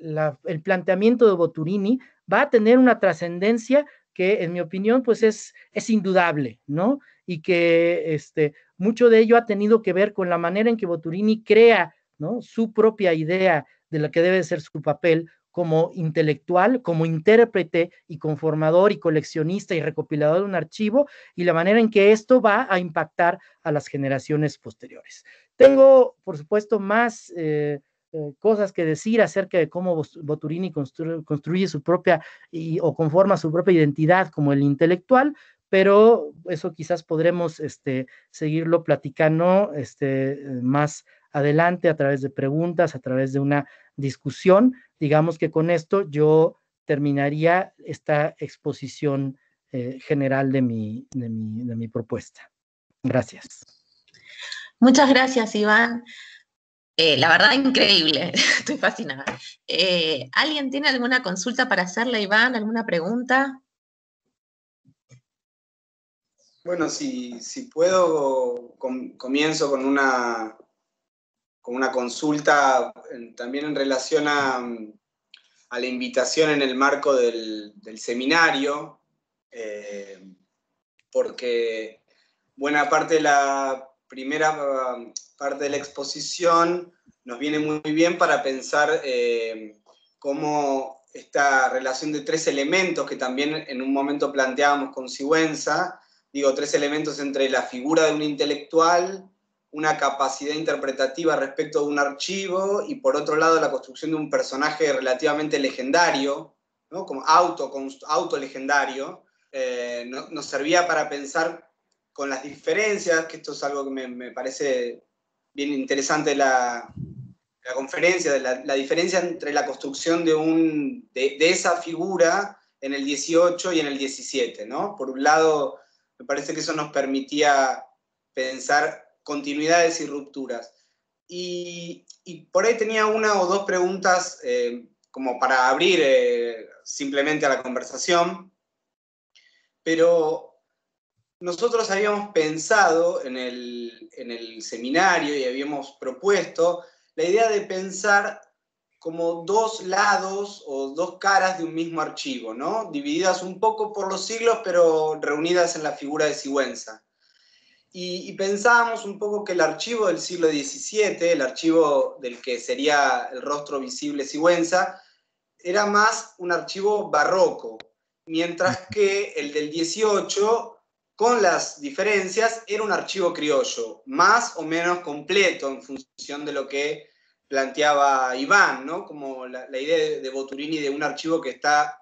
planteamiento de Boturini va a tener una trascendencia que, en mi opinión, pues es, es indudable, ¿no? Y que este, mucho de ello ha tenido que ver con la manera en que Boturini crea su propia idea de lo que debe ser su papel como intelectual, como intérprete y conformador y coleccionista y recopilador de un archivo y la manera en que esto va a impactar a las generaciones posteriores. Tengo, por supuesto, más eh, eh, cosas que decir acerca de cómo Boturini construye su propia o conforma su propia identidad como el intelectual, pero eso quizás podremos este, seguirlo platicando este, más adelante a través de preguntas, a través de una discusión. Digamos que con esto yo terminaría esta exposición eh, general de mi, de, mi, propuesta. Gracias. Muchas gracias, Iván. Eh, la verdad, increíble. *laughs* Estoy fascinada. Eh, ¿Alguien tiene alguna consulta para hacerle, Iván? ¿Alguna pregunta? Bueno, si, si puedo, comienzo con una, con una consulta también en relación a, la invitación en el marco del, seminario, eh, porque buena parte de la primera um, parte de la exposición nos viene muy bien para pensar eh, cómo esta relación de tres elementos que también en un momento planteábamos con Sigüenza, digo, tres elementos entre la figura de un intelectual, una capacidad interpretativa respecto de un archivo y por otro lado la construcción de un personaje relativamente legendario, ¿no? como auto, auto legendario, eh, nos servía para pensar con las diferencias, que esto es algo que me, parece bien interesante la, conferencia, la, diferencia entre la construcción de, un, esa figura en el 18 y en el 17, Por un lado, me parece que eso nos permitía pensar continuidades y rupturas. Y, por ahí tenía una o dos preguntas eh, como para abrir eh, simplemente a la conversación, pero nosotros habíamos pensado en el, en el seminario y habíamos propuesto la idea de pensar como dos lados o dos caras de un mismo archivo, ¿no? Divididas un poco por los siglos, pero reunidas en la figura de Sigüenza y, pensábamos un poco que el archivo del siglo XVII, el archivo del que sería el rostro visible Sigüenza, era más un archivo barroco, mientras que el del XVIII, con las diferencias, era un archivo criollo, más o menos completo en función de lo que planteaba Iván, ¿no? como la, idea de, de Boturini de un archivo que está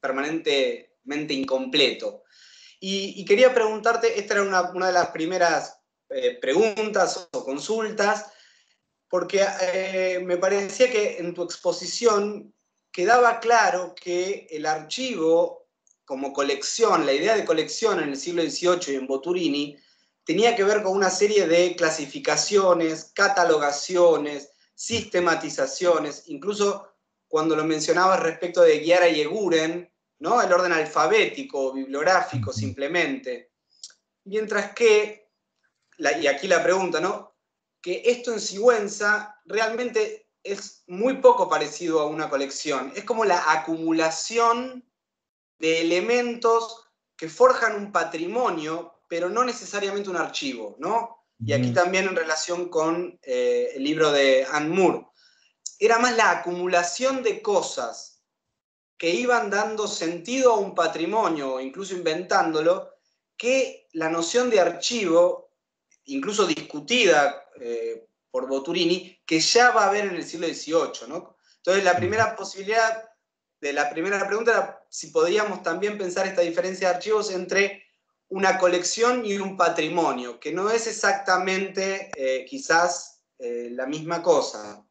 permanentemente incompleto. Y, quería preguntarte, esta era una, de las primeras eh, preguntas o consultas, porque eh, me parecía que en tu exposición quedaba claro que el archivo como colección, la idea de colección en el siglo XVIII y en Boturini, tenía que ver con una serie de clasificaciones, catalogaciones, sistematizaciones, incluso cuando lo mencionabas respecto de Guiara y Eguren, el orden alfabético bibliográfico simplemente. Mientras que, y aquí la pregunta, Que esto en Sigüenza realmente es muy poco parecido a una colección. Es como la acumulación de elementos que forjan un patrimonio, pero no necesariamente un archivo, Y aquí también en relación con eh, el libro de Anne Moore. Era más la acumulación de cosas que iban dando sentido a un patrimonio, incluso inventándolo, que la noción de archivo, incluso discutida eh, por Boturini, que ya va a haber en el siglo XVIII. ¿no? Entonces, la mm. primera posibilidad de la primera pregunta era si podríamos también pensar esta diferencia de archivos entre una colección y un patrimonio, que no es exactamente eh, quizás eh, la misma cosa.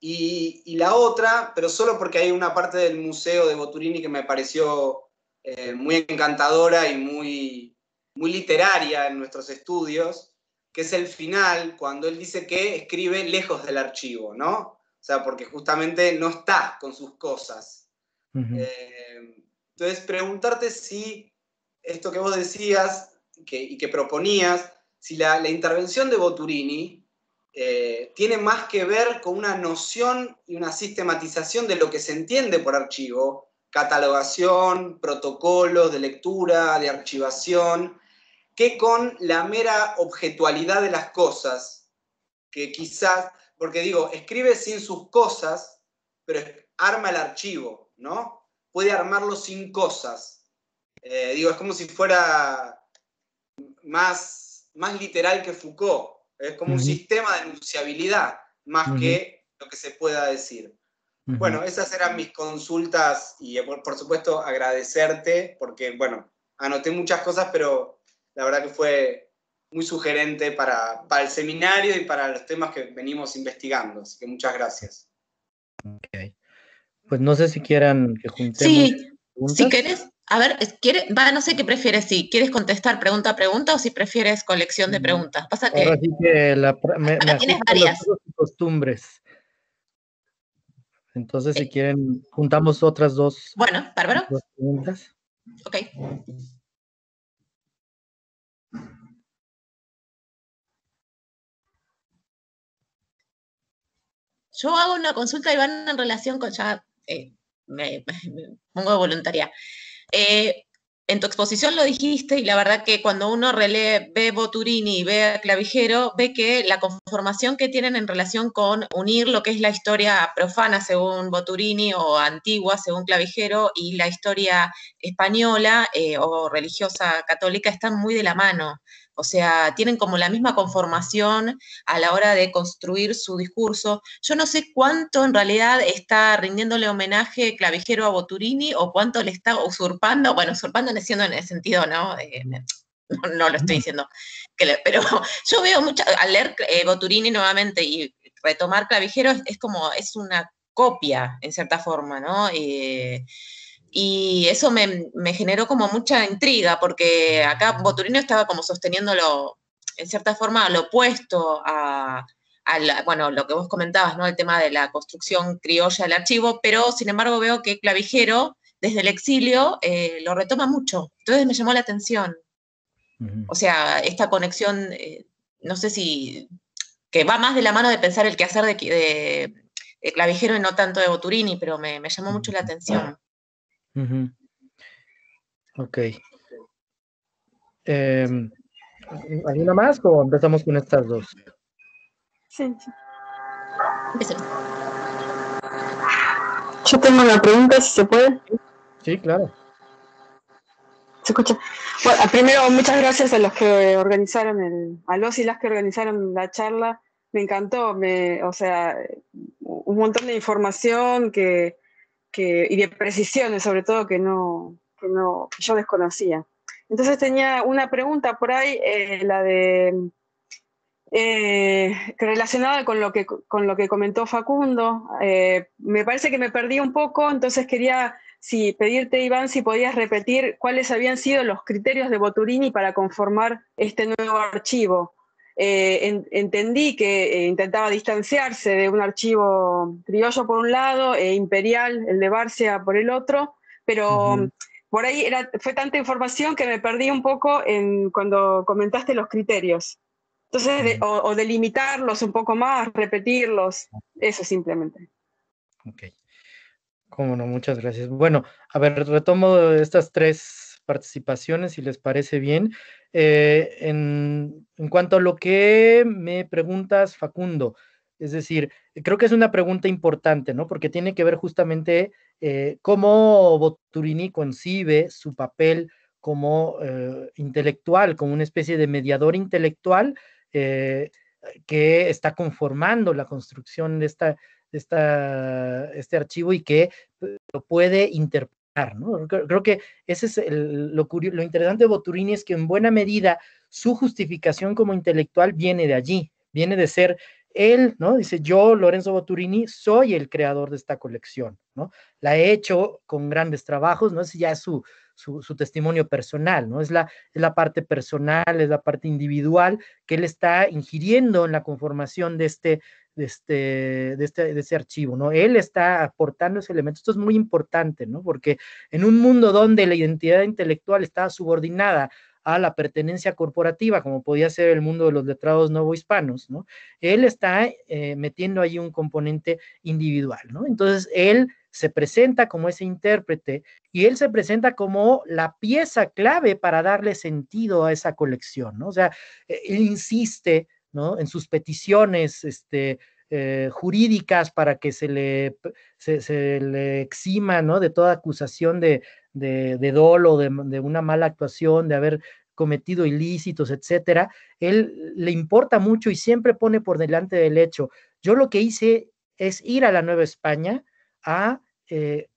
Y, la otra, pero solo porque hay una parte del museo de Boturini que me pareció eh, muy encantadora y muy, muy literaria en nuestros estudios, que es el final, cuando él dice que escribe lejos del archivo, ¿no? O sea, porque justamente no está con sus cosas. Eh, entonces, preguntarte si esto que vos decías que, y que proponías, si la, la intervención de Botturini... Eh, tiene más que ver con una noción y una sistematización de lo que se entiende por archivo, catalogación, protocolos de lectura, de archivación, que con la mera objetualidad de las cosas, que quizás, porque digo, escribe sin sus cosas, pero arma el archivo, ¿no? Puede armarlo sin cosas. Eh, digo, es como si fuera más, más literal que Foucault es como un sistema de enunciabilidad, más que lo que se pueda decir. Bueno, esas eran mis consultas y por, supuesto agradecerte porque, bueno, anoté muchas cosas, pero la verdad que fue muy sugerente para, el seminario y para los temas que venimos investigando. Así que muchas gracias. Pues no sé si quieran que juntemos. Sí, si querés, a ver, no sé qué prefieres, si quieres contestar pregunta a pregunta o si prefieres colección de mm, preguntas. Pasa que, tienes varias. costumbres. Entonces, si quieren, juntamos otras dos. Bueno, bárbaro. Ok. Yo hago una consulta, y van en relación con ya. Eh, me, pongo me, pongo voluntaria. Eh, en tu exposición lo dijiste y la verdad que cuando uno relee, ve Boturini y ve a Clavijero, ve que la conformación que tienen en relación con unir lo que es la historia profana según Boturini o antigua según Clavijero y la historia española eh, o religiosa católica están muy de la mano o sea, tienen como la misma conformación a la hora de construir su discurso. Yo no sé cuánto en realidad está rindiéndole homenaje Clavijero a Boturini o cuánto le está usurpando, bueno, usurpando en el sentido, eh, ¿no? no, lo estoy diciendo, que pero *laughs* yo veo mucho, al leer eh, Boturini nuevamente y retomar Clavijero es, como, es una copia en cierta forma, ¿no? Eh, y eso me, generó como mucha intriga, porque acá Boturino estaba como sosteniéndolo, en cierta forma, lo opuesto a, bueno, lo que vos comentabas, ¿no? El tema de la construcción criolla del archivo, pero sin embargo veo que Clavijero, desde el exilio, eh, lo retoma mucho. Entonces me llamó la atención. O sea, esta conexión, eh, no sé si, que va más de la mano de pensar el quehacer de, Clavijero y no tanto de Boturini, pero me, me llamó mucho la atención. Ok. Em, ¿Alguna más o empezamos con estas dos? Sí, sí. Yo tengo una pregunta, si se puede. Sí, claro. ¿Se escucha? Bueno, primero, muchas gracias a los que organizaron, el, a los y las que organizaron la charla. Me encantó, o sea, un montón de información que, y de precisiones sobre todo que no, no yo desconocía. Entonces tenía una pregunta por ahí, eh, la de eh, relacionada con lo, que, con lo que comentó Facundo. Eh, me parece que me perdí un poco, entonces quería pedirte, Iván, si podías repetir cuáles habían sido los criterios de Boturini para conformar este nuevo archivo. Eh, entendí que eh, intentaba distanciarse de un archivo criollo por un lado e imperial, el de Barcia, por el otro, pero mm, por ahí era, fue tanta información que me perdí un poco en, cuando comentaste los criterios. Entonces, o, delimitarlos un poco más, repetirlos, eso simplemente. Ok. Cómo no, muchas gracias. Bueno, a ver, retomo estas tres participaciones, si les parece bien. Eh, en, cuanto a lo que me preguntas, Facundo, es decir, creo que es una pregunta importante, ¿no? Porque tiene que ver justamente eh, cómo Boturini concibe su papel como eh, intelectual, como una especie de mediador intelectual eh, que está conformando la construcción de esta, esta, este archivo y que pues, lo puede interpretar Creo que ese es lo, interesante de Boturini es que en buena medida su justificación como intelectual viene de allí, viene de ser él, ¿no? Dice, yo, Lorenzo Botturini, soy el creador de esta colección, ¿no? La he hecho con grandes trabajos, ¿no? Ese ya es su, testimonio personal, ¿no? Es la, es la parte personal, es la parte individual que él está ingiriendo en la conformación de este, de este, de este, de archivo, ¿no? Él está aportando ese elemento. Esto es muy importante, ¿no? Porque en un mundo donde la identidad intelectual está subordinada a la pertenencia corporativa, como podía ser el mundo de los letrados hispanos, ¿no? Él está eh, metiendo ahí un componente individual, ¿no? Entonces, él se presenta como ese intérprete y él se presenta como la pieza clave para darle sentido a esa colección, ¿no? O sea, él insiste en sus peticiones este, eh, jurídicas para que se le, se, exima, ¿no? De toda acusación de, dolo, de, una mala actuación, de haber cometido ilícitos, etcétera, él le importa mucho y siempre pone por delante del hecho. Yo lo que hice es ir a la Nueva España a eh,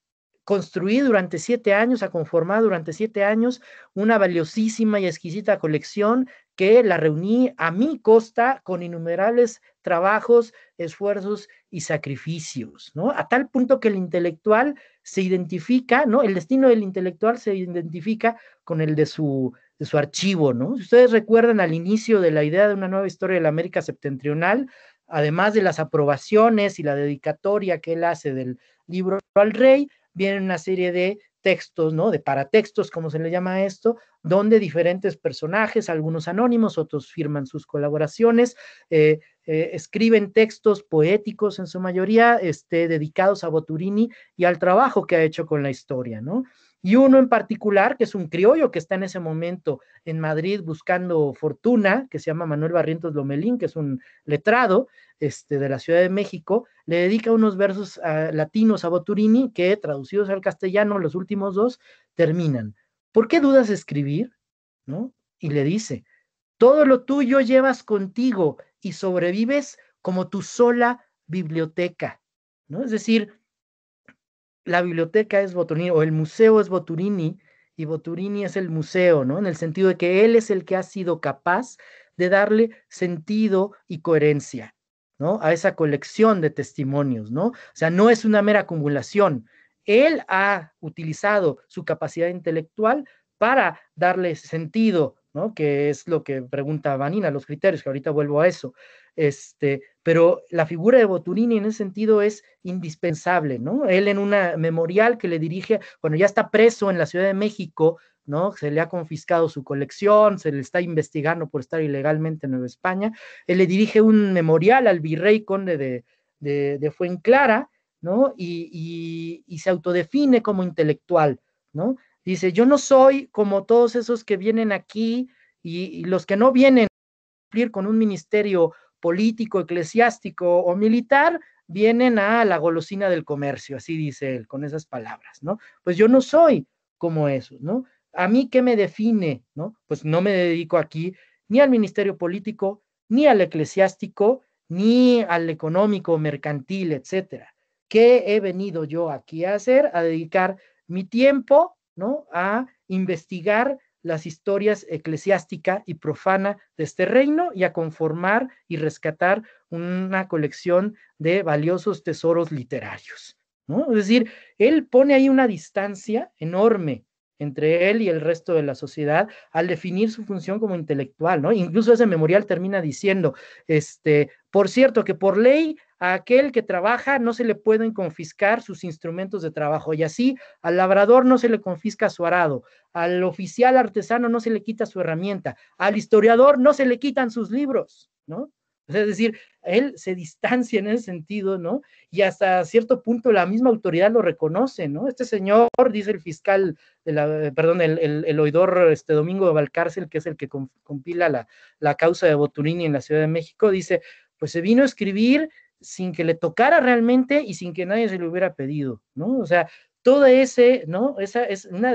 construir durante siete años, a conformar durante siete años una valiosísima y exquisita colección que la reuní a mi costa con innumerables trabajos, esfuerzos y sacrificios, ¿no? A tal punto que el intelectual se identifica, ¿no? El destino del intelectual se identifica con el de su, su archivo, ¿no? Si ustedes recuerdan al inicio de la idea de una nueva historia de la América septentrional, además de las aprobaciones y la dedicatoria que él hace del libro al rey, viene una serie de textos, ¿no? De paratextos, como se le llama a esto, donde diferentes personajes, algunos anónimos, otros firman sus colaboraciones, eh, eh, escriben textos poéticos en su mayoría, este, dedicados a Boturini y al trabajo que ha hecho con la historia, ¿no? y uno en particular, que es un criollo que está en ese momento en Madrid buscando fortuna, que se llama Manuel Barrientos Lomelín, que es un letrado este, de la Ciudad de México, le dedica unos versos latinos a Boturini que, traducidos al castellano, los últimos dos, terminan. ¿Por qué dudas escribir? ¿No? Y le dice, todo lo tuyo llevas contigo y sobrevives como tu sola biblioteca, ¿no? Es decir, la biblioteca es Boturini o el museo es Boturini y Boturini es el museo, ¿no? En el sentido de que él es el que ha sido capaz de darle sentido y coherencia, ¿no? A esa colección de testimonios, ¿no? O sea, no es una mera acumulación. Él ha utilizado su capacidad intelectual para darle sentido ¿no? Que es lo que pregunta Vanina, los criterios, que ahorita vuelvo a eso. Este, pero la figura de Boturini en ese sentido es indispensable, ¿no? Él en una memorial que le dirige, bueno, ya está preso en la Ciudad de México, ¿no? Se le ha confiscado su colección, se le está investigando por estar ilegalmente en Nueva España. Él le dirige un memorial al virrey conde de, Fuenclara, ¿no? Y, y se autodefine como intelectual, ¿no? Dice, yo no soy como todos esos que vienen aquí y, los que no vienen a cumplir con un ministerio político, eclesiástico o militar, vienen a la golosina del comercio, así dice él, con esas palabras, ¿no? Pues yo no soy como esos, ¿no? A mí, ¿qué me define? ¿No? Pues no me dedico aquí ni al ministerio político, ni al eclesiástico, ni al económico, mercantil, etcétera. ¿Qué he venido yo aquí a hacer? A dedicar mi tiempo a investigar las historias eclesiástica y profana de este reino y a conformar y rescatar una colección de valiosos tesoros literarios. Es decir, él pone ahí una distancia enorme entre él y el resto de la sociedad al definir su función como intelectual, ¿no? Incluso ese memorial termina diciendo, este, por cierto, que por ley a aquel que trabaja no se le pueden confiscar sus instrumentos de trabajo y así al labrador no se le confisca su arado, al oficial artesano no se le quita su herramienta, al historiador no se le quitan sus libros, ¿no? Es decir, él se distancia en ese sentido, ¿no? Y hasta cierto punto la misma autoridad lo reconoce, ¿no? Este señor, dice el fiscal, de eh, perdón, el, oidor este Domingo de Valcárcel, que es el que compila la, la causa de Boturini en la Ciudad de México, dice, pues se vino a escribir sin que le tocara realmente y sin que nadie se lo hubiera pedido, ¿no? O sea, todo ese, ¿no? Esa es una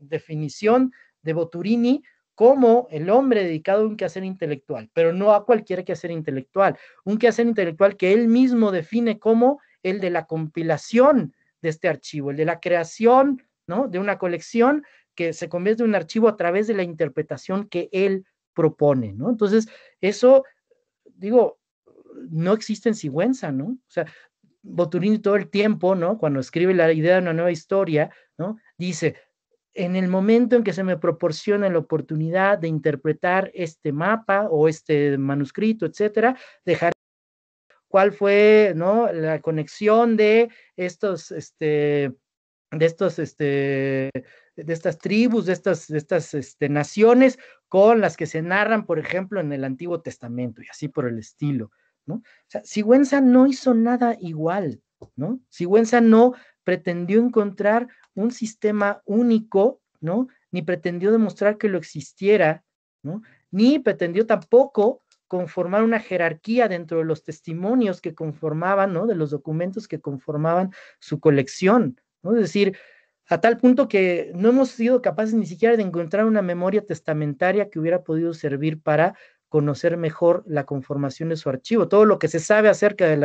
definición de Boturini como el hombre dedicado a un quehacer intelectual, pero no a cualquier quehacer intelectual, un quehacer intelectual que él mismo define como el de la compilación de este archivo, el de la creación, ¿no? De una colección que se convierte en un archivo a través de la interpretación que él propone, ¿no? Entonces, eso, digo, no existe en Sigüenza, ¿no? O sea, Boturini todo el tiempo, ¿no? Cuando escribe la idea de una nueva historia, ¿no? Dice, en el momento en que se me proporciona la oportunidad de interpretar este mapa o este manuscrito, etcétera, dejar cuál fue, ¿no? La conexión de estos, este, de estos, este, de estas tribus, de estas, de estas este, naciones con las que se narran, por ejemplo, en el Antiguo Testamento y así por el estilo. O sea, Sigüenza no hizo nada igual, ¿no? Sigüenza no pretendió encontrar un sistema único, ¿no? Ni pretendió demostrar que lo existiera, ¿no? Ni pretendió tampoco conformar una jerarquía dentro de los testimonios que conformaban, ¿no? De los documentos que conformaban su colección, ¿no? Es decir, a tal punto que no hemos sido capaces ni siquiera de encontrar una memoria testamentaria que hubiera podido servir para conocer mejor la conformación de su archivo. Todo lo que se sabe acerca de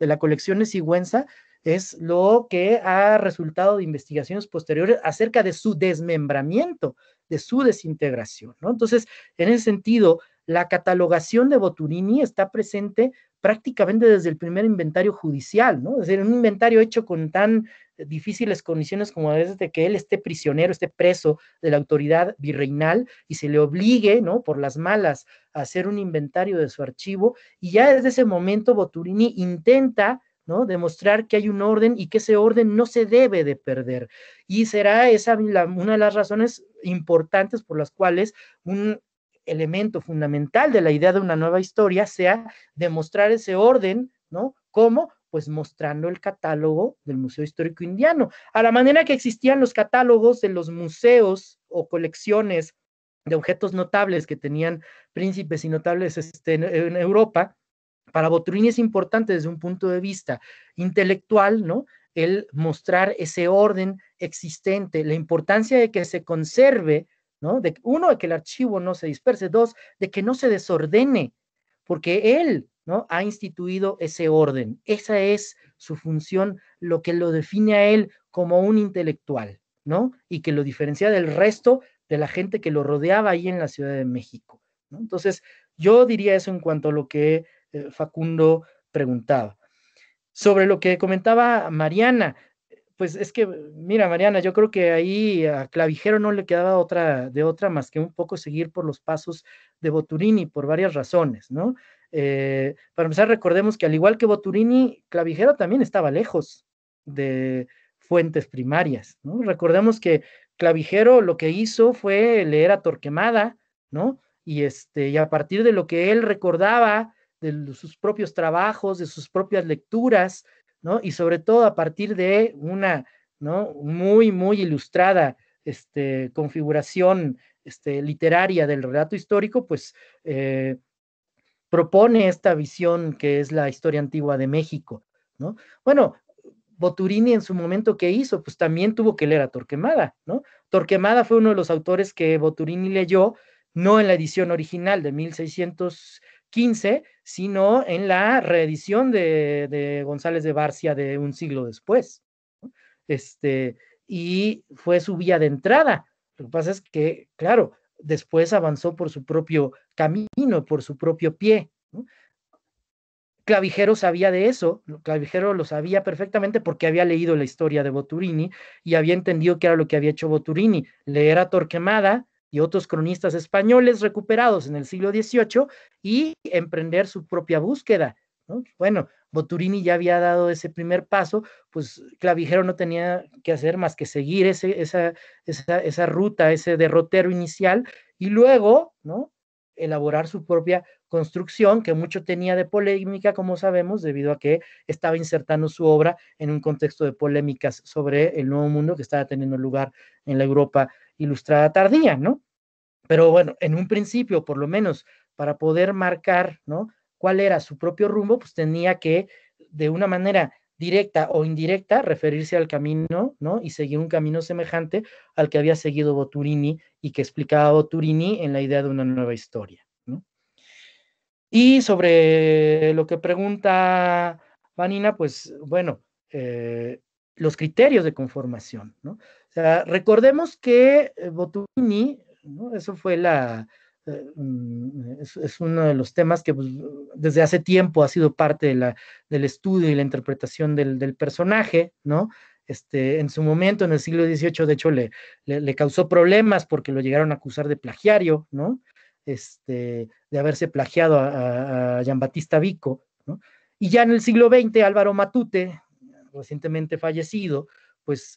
la, colección de Sigüenza es lo que ha resultado de investigaciones posteriores acerca de su desmembramiento, de su desintegración. ¿no? Entonces, en ese sentido, la catalogación de Boturini está presente prácticamente desde el primer inventario judicial, ¿no? Es decir, un inventario hecho con tan difíciles condiciones como desde que él esté prisionero, esté preso de la autoridad virreinal y se le obligue, ¿no? Por las malas a hacer un inventario de su archivo. Y ya desde ese momento Boturini intenta ¿no? Demostrar que hay un orden y que ese orden no se debe de perder. Y será esa una de las razones importantes por las cuales un elemento fundamental de la idea de una nueva historia sea demostrar ese orden, ¿no? ¿Cómo? Pues mostrando el catálogo del Museo Histórico Indiano, a la manera que existían los catálogos de los museos o colecciones de objetos notables que tenían príncipes y notables este, en, Europa, para Boturini es importante desde un punto de vista intelectual, ¿no? El mostrar ese orden existente, la importancia de que se conserve de, uno, de que el archivo no se disperse, dos, de que no se desordene, porque él, ¿no? Ha instituido ese orden, esa es su función, lo que lo define a él como un intelectual, ¿no? Y que lo diferencia del resto de la gente que lo rodeaba ahí en la Ciudad de México, Entonces, yo diría eso en cuanto a lo que eh, Facundo preguntaba. Sobre lo que comentaba Mariana, pues es que, mira, Mariana, yo creo que ahí a Clavijero no le quedaba otra, de otra más que un poco seguir por los pasos de Boturini por varias razones, ¿no? Eh, para empezar, recordemos que al igual que Boturini, Clavijero también estaba lejos de fuentes primarias, ¿no? Recordemos que Clavijero lo que hizo fue leer a Torquemada, ¿no? Y, este, y a partir de lo que él recordaba, de sus propios trabajos, de sus propias lecturas, y sobre todo a partir de una, Muy, muy ilustrada este, configuración este, literaria del relato histórico, pues eh, propone esta visión que es la historia antigua de México, Bueno, Boturini en su momento, ¿qué hizo? Pues también tuvo que leer a Torquemada, Torquemada fue uno de los autores que Boturini leyó, no en la edición original de 1600 15, sino en la reedición de, González de Barcia de un siglo después. Este, y fue su vía de entrada. Lo que pasa es que, claro, después avanzó por su propio camino, por su propio pie. Clavijero sabía de eso, Clavijero lo sabía perfectamente porque había leído la historia de Boturini y había entendido qué era lo que había hecho Boturini, leer a Torquemada y otros cronistas españoles recuperados en el siglo XVIII y emprender su propia búsqueda. Bueno, Boturini ya había dado ese primer paso, pues Clavijero no tenía que hacer más que seguir ese, esa, esa, esa ruta, ese derrotero inicial y luego, ¿no? elaborar su propia construcción, que mucho tenía de polémica, como sabemos, debido a que estaba insertando su obra en un contexto de polémicas sobre el nuevo mundo que estaba teniendo lugar en la Europa ilustrada tardía, ¿no? Pero bueno, en un principio, por lo menos, para poder marcar, ¿no? cuál era su propio rumbo, pues tenía que, de una manera directa o indirecta, referirse al camino, ¿no? Y seguir un camino semejante al que había seguido Boturini y que explicaba Boturini en la idea de una nueva historia, ¿no? Y sobre lo que pregunta Vanina, pues bueno, eh, los criterios de conformación, ¿no? O sea, recordemos que eh, Botuvini, ¿no? eso fue la, eh, mm, es, uno de los temas que pues, desde hace tiempo ha sido parte de la, del estudio y la interpretación del, personaje, ¿no? Este, en su momento, en el siglo XVIII, de hecho, le, le, causó problemas porque lo llegaron a acusar de plagiario, ¿no? Este, de haberse plagiado a, Gian Battista Vico, ¿no? Y ya en el siglo XX, Álvaro Matute, recientemente fallecido, pues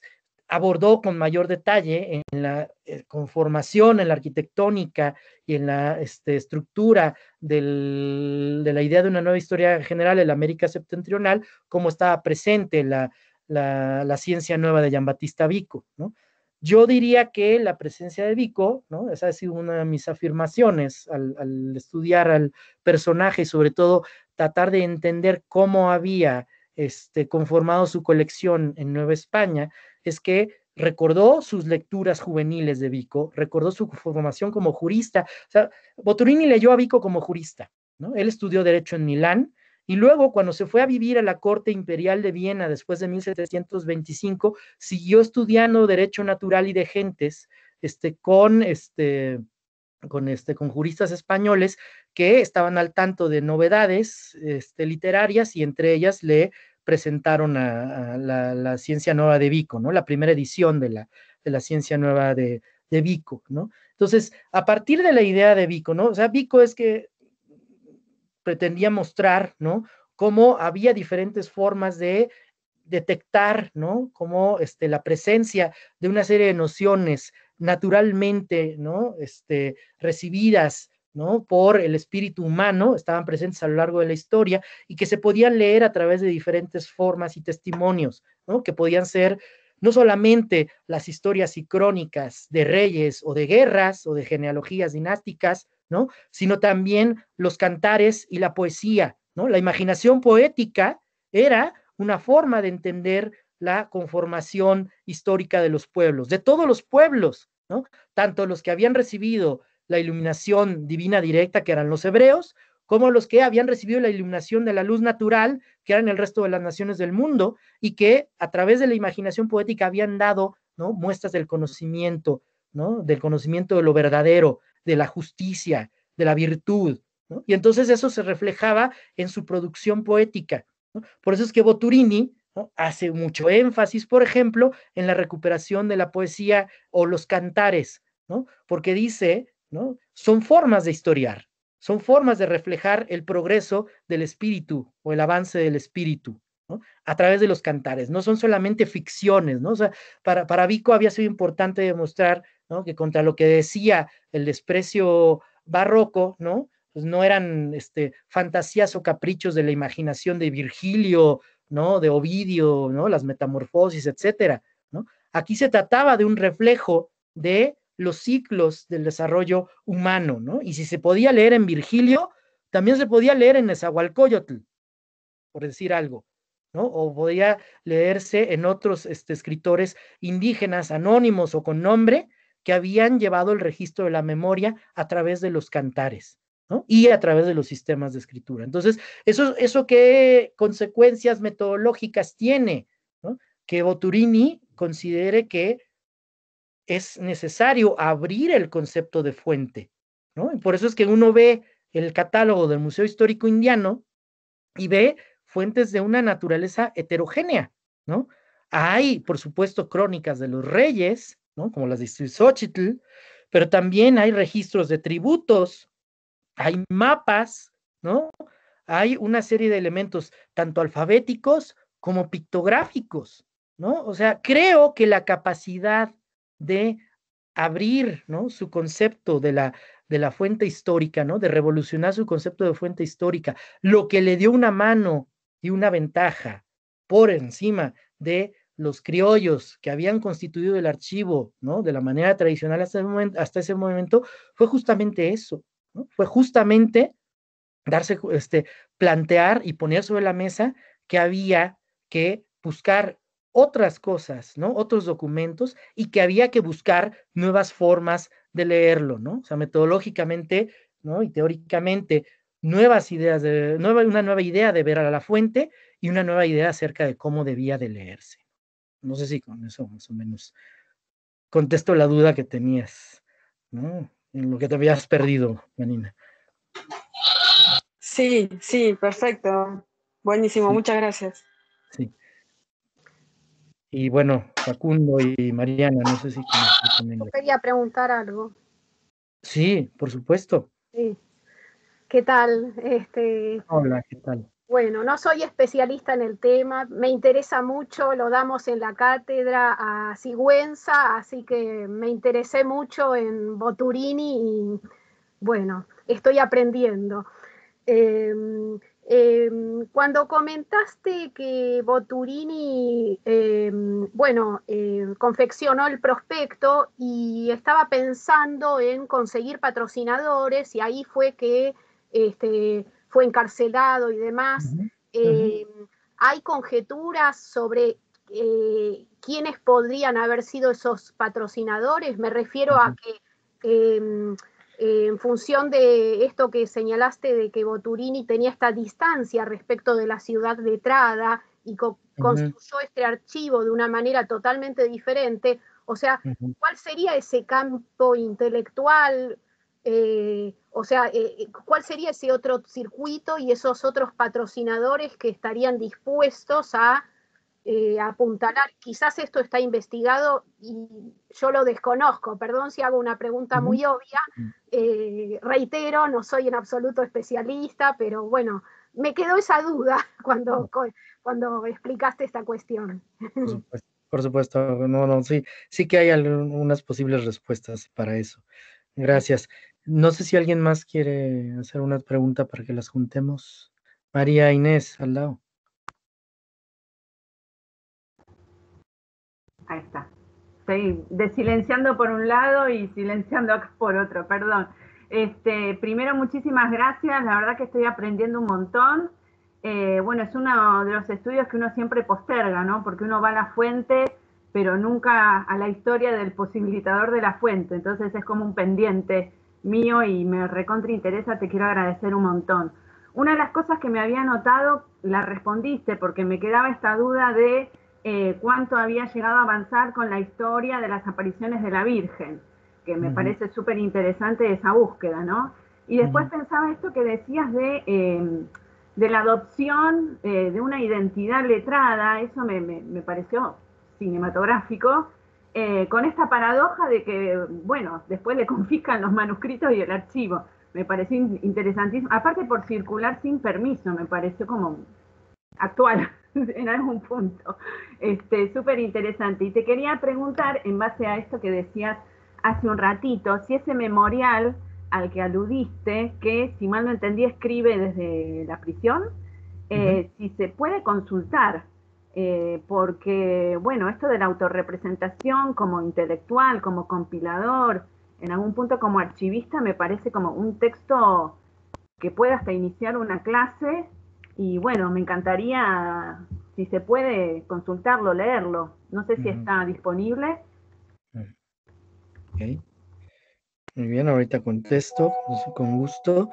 abordó con mayor detalle en la eh, conformación, en la arquitectónica y en la este, estructura de la idea de una nueva historia general en la América septentrional, cómo estaba presente la, ciencia nueva de Giambattista Vico. Yo diría que la presencia de Vico, esa ha sido una de mis afirmaciones al, estudiar al personaje y sobre todo tratar de entender cómo había este, conformado su colección en Nueva España, es que recordó sus lecturas juveniles de Vico, recordó su formación como jurista. O sea, Boturini leyó a Vico como jurista. ¿no? Él estudió Derecho en Milán, y luego, cuando se fue a vivir a la corte imperial de Viena después de 1725, siguió estudiando derecho natural y de gentes, este, con este, con este, con juristas españoles que estaban al tanto de novedades este, literarias y entre ellas le presentaron a, la, Ciencia Nueva de Vico, ¿no? La primera edición de la, Ciencia Nueva de, Vico, ¿no? Entonces, a partir de la idea de Vico, ¿no? O sea, Vico es que pretendía mostrar, ¿no? Cómo había diferentes formas de detectar, ¿no? Como este, la presencia de una serie de nociones naturalmente, ¿no? Este, recibidas por el espíritu humano, estaban presentes a lo largo de la historia y que se podían leer a través de diferentes formas y testimonios, que podían ser no solamente las historias y crónicas de reyes o de guerras o de genealogías dinásticas, sino también los cantares y la poesía. ¿no? La imaginación poética era una forma de entender la conformación histórica de los pueblos, de todos los pueblos, tanto los que habían recibido la iluminación divina directa que eran los hebreos, como los que habían recibido la iluminación de la luz natural, que eran el resto de las naciones del mundo, y que a través de la imaginación poética habían dado ¿no? muestras del conocimiento, ¿no? del conocimiento de lo verdadero, de la justicia, de la virtud. Y entonces eso se reflejaba en su producción poética. Por eso es que Boturini hace mucho énfasis, por ejemplo, en la recuperación de la poesía o los cantares, porque dice son formas de historiar, son formas de reflejar el progreso del espíritu o el avance del espíritu. a través de los cantares, no son solamente ficciones, para, para Vico había sido importante demostrar que contra lo que decía el desprecio barroco, ¿no? Pues no eran este, fantasías o caprichos de la imaginación de Virgilio, ¿no? De Ovidio, ¿no? Las metamorfosis, etcétera, Aquí se trataba de un reflejo de los ciclos del desarrollo humano, ¿no? Y si se podía leer en Virgilio, también se podía leer en Nezahualcóyotl, por decir algo, ¿no? O podía leerse en otros este, escritores indígenas, anónimos o con nombre, que habían llevado el registro de la memoria a través de los cantares. ¿no? y a través de los sistemas de escritura. Entonces, ¿eso, eso qué consecuencias metodológicas tiene? ¿no? Que Boturini considere que es necesario abrir el concepto de fuente, ¿no? Y por eso es que uno ve el catálogo del Museo Histórico Indiano y ve fuentes de una naturaleza heterogénea, ¿no? Hay, por supuesto, crónicas de los reyes, ¿no? Como las de Xochitl, pero también hay registros de tributos, hay mapas, ¿no? Hay una serie de elementos tanto alfabéticos como pictográficos, ¿no? O sea, creo que la capacidad de abrir ¿no? su concepto de la, de la fuente histórica, ¿no? de revolucionar su concepto de fuente histórica, lo que le dio una mano y una ventaja por encima de los criollos que habían constituido el archivo ¿no? de la manera tradicional hasta ese momento, hasta ese momento fue justamente eso, fue justamente darse, este, plantear y poner sobre la mesa que había que buscar otras cosas, ¿no? Otros documentos y que había que buscar nuevas formas de leerlo, ¿no? O sea, metodológicamente, ¿no? Y teóricamente, nuevas ideas, nueva, una nueva idea de ver a la fuente y una nueva idea acerca de cómo debía de leerse. No sé si con eso más o menos contesto la duda que tenías, ¿no? En lo que te habías perdido, manina. Sí, sí, perfecto. Buenísimo, muchas gracias. Sí. Y bueno, Facundo y Mariana, no sé si Yo quería preguntar algo. Sí, por supuesto. ¿Qué tal? Este... Hola, ¿qué tal? Bueno, no soy especialista en el tema, me interesa mucho, lo damos en la cátedra a Sigüenza, así que me interesé mucho en Boturini y bueno, estoy aprendiendo. Em, Em, cuando comentaste que Boturini, em, bueno, em, confeccionó el prospecto y estaba pensando en conseguir patrocinadores y ahí fue que este, fue encarcelado y demás, hay conjeturas sobre eh, quiénes podrían haber sido esos patrocinadores. Me refiero a que en función de esto que señalaste de que Boturini tenía esta distancia respecto de la ciudad de Trada, y construyó este archivo de una manera totalmente diferente, o sea, ¿cuál sería ese campo intelectual? Eh, o sea, eh, eh, ¿cuál sería ese otro circuito y esos otros patrocinadores que estarían dispuestos a eh, apuntalar. Quizás esto está investigado y yo lo desconozco, perdón si hago una pregunta muy obvia, eh, reitero, no soy en absoluto especialista, pero bueno, me quedó esa duda *laughs* cuando, cuando explicaste esta cuestión. *laughs* Por supuesto, no, no, sí, sí que hay algunas posibles respuestas para eso. Gracias. No sé si alguien más quiere hacer una pregunta para que las juntemos. María Inés, al lado. Ahí está. Estoy desilenciando por un lado y silenciando por otro, perdón. Este, primero, muchísimas gracias. La verdad que estoy aprendiendo un montón. Eh, bueno, es uno de los estudios que uno siempre posterga, ¿no? Porque uno va a la fuente, pero nunca a la historia del posibilitador de la fuente. Entonces es como un pendiente mío y me recontra interesa. Te quiero agradecer un montón. Una de las cosas que me había notado, la respondiste, porque me quedaba esta duda de eh, cuánto había llegado a avanzar con la historia de las apariciones de la Virgen, que me parece súper interesante esa búsqueda, ¿no? Y después pensaba esto que decías de, em, la adopción eh, de una identidad letrada, eso me, pareció cinematográfico, eh, con esta paradoja de que, bueno, después le confiscan los manuscritos y el archivo. Me pareció interesantísimo. Aparte por circular sin permiso, me pareció como actual. *laughs* en algún punto. Este, súper interesante. Y te quería preguntar, en base a esto que decías hace un ratito, si ese memorial al que aludiste, que si mal no entendí escribe desde la prisión, eh, si se puede consultar, eh, porque, bueno, esto de la autorrepresentación como intelectual, como compilador, en algún punto como archivista, me parece como un texto que puede hasta iniciar una clase y bueno, me encantaría, si se puede, consultarlo, leerlo. No sé si está disponible. Muy bien, ahorita contesto pues, con gusto.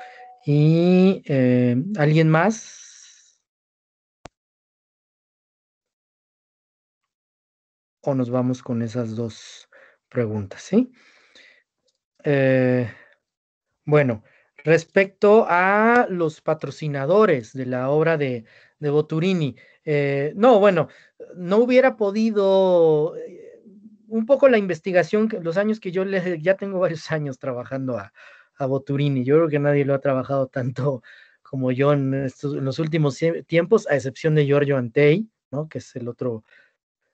¿Y eh, alguien más? O nos vamos con esas dos preguntas, ¿sí? Eh, bueno, Respecto a los patrocinadores de la obra de, de Boturini, eh, no, bueno, no hubiera podido, eh, un poco la investigación, los años que yo le, ya tengo varios *laughs* años trabajando a, a Boturini, yo creo que nadie lo ha trabajado tanto como yo en, estos, los últimos tiempos, a excepción de Giorgio Antei, ¿no? que es el otro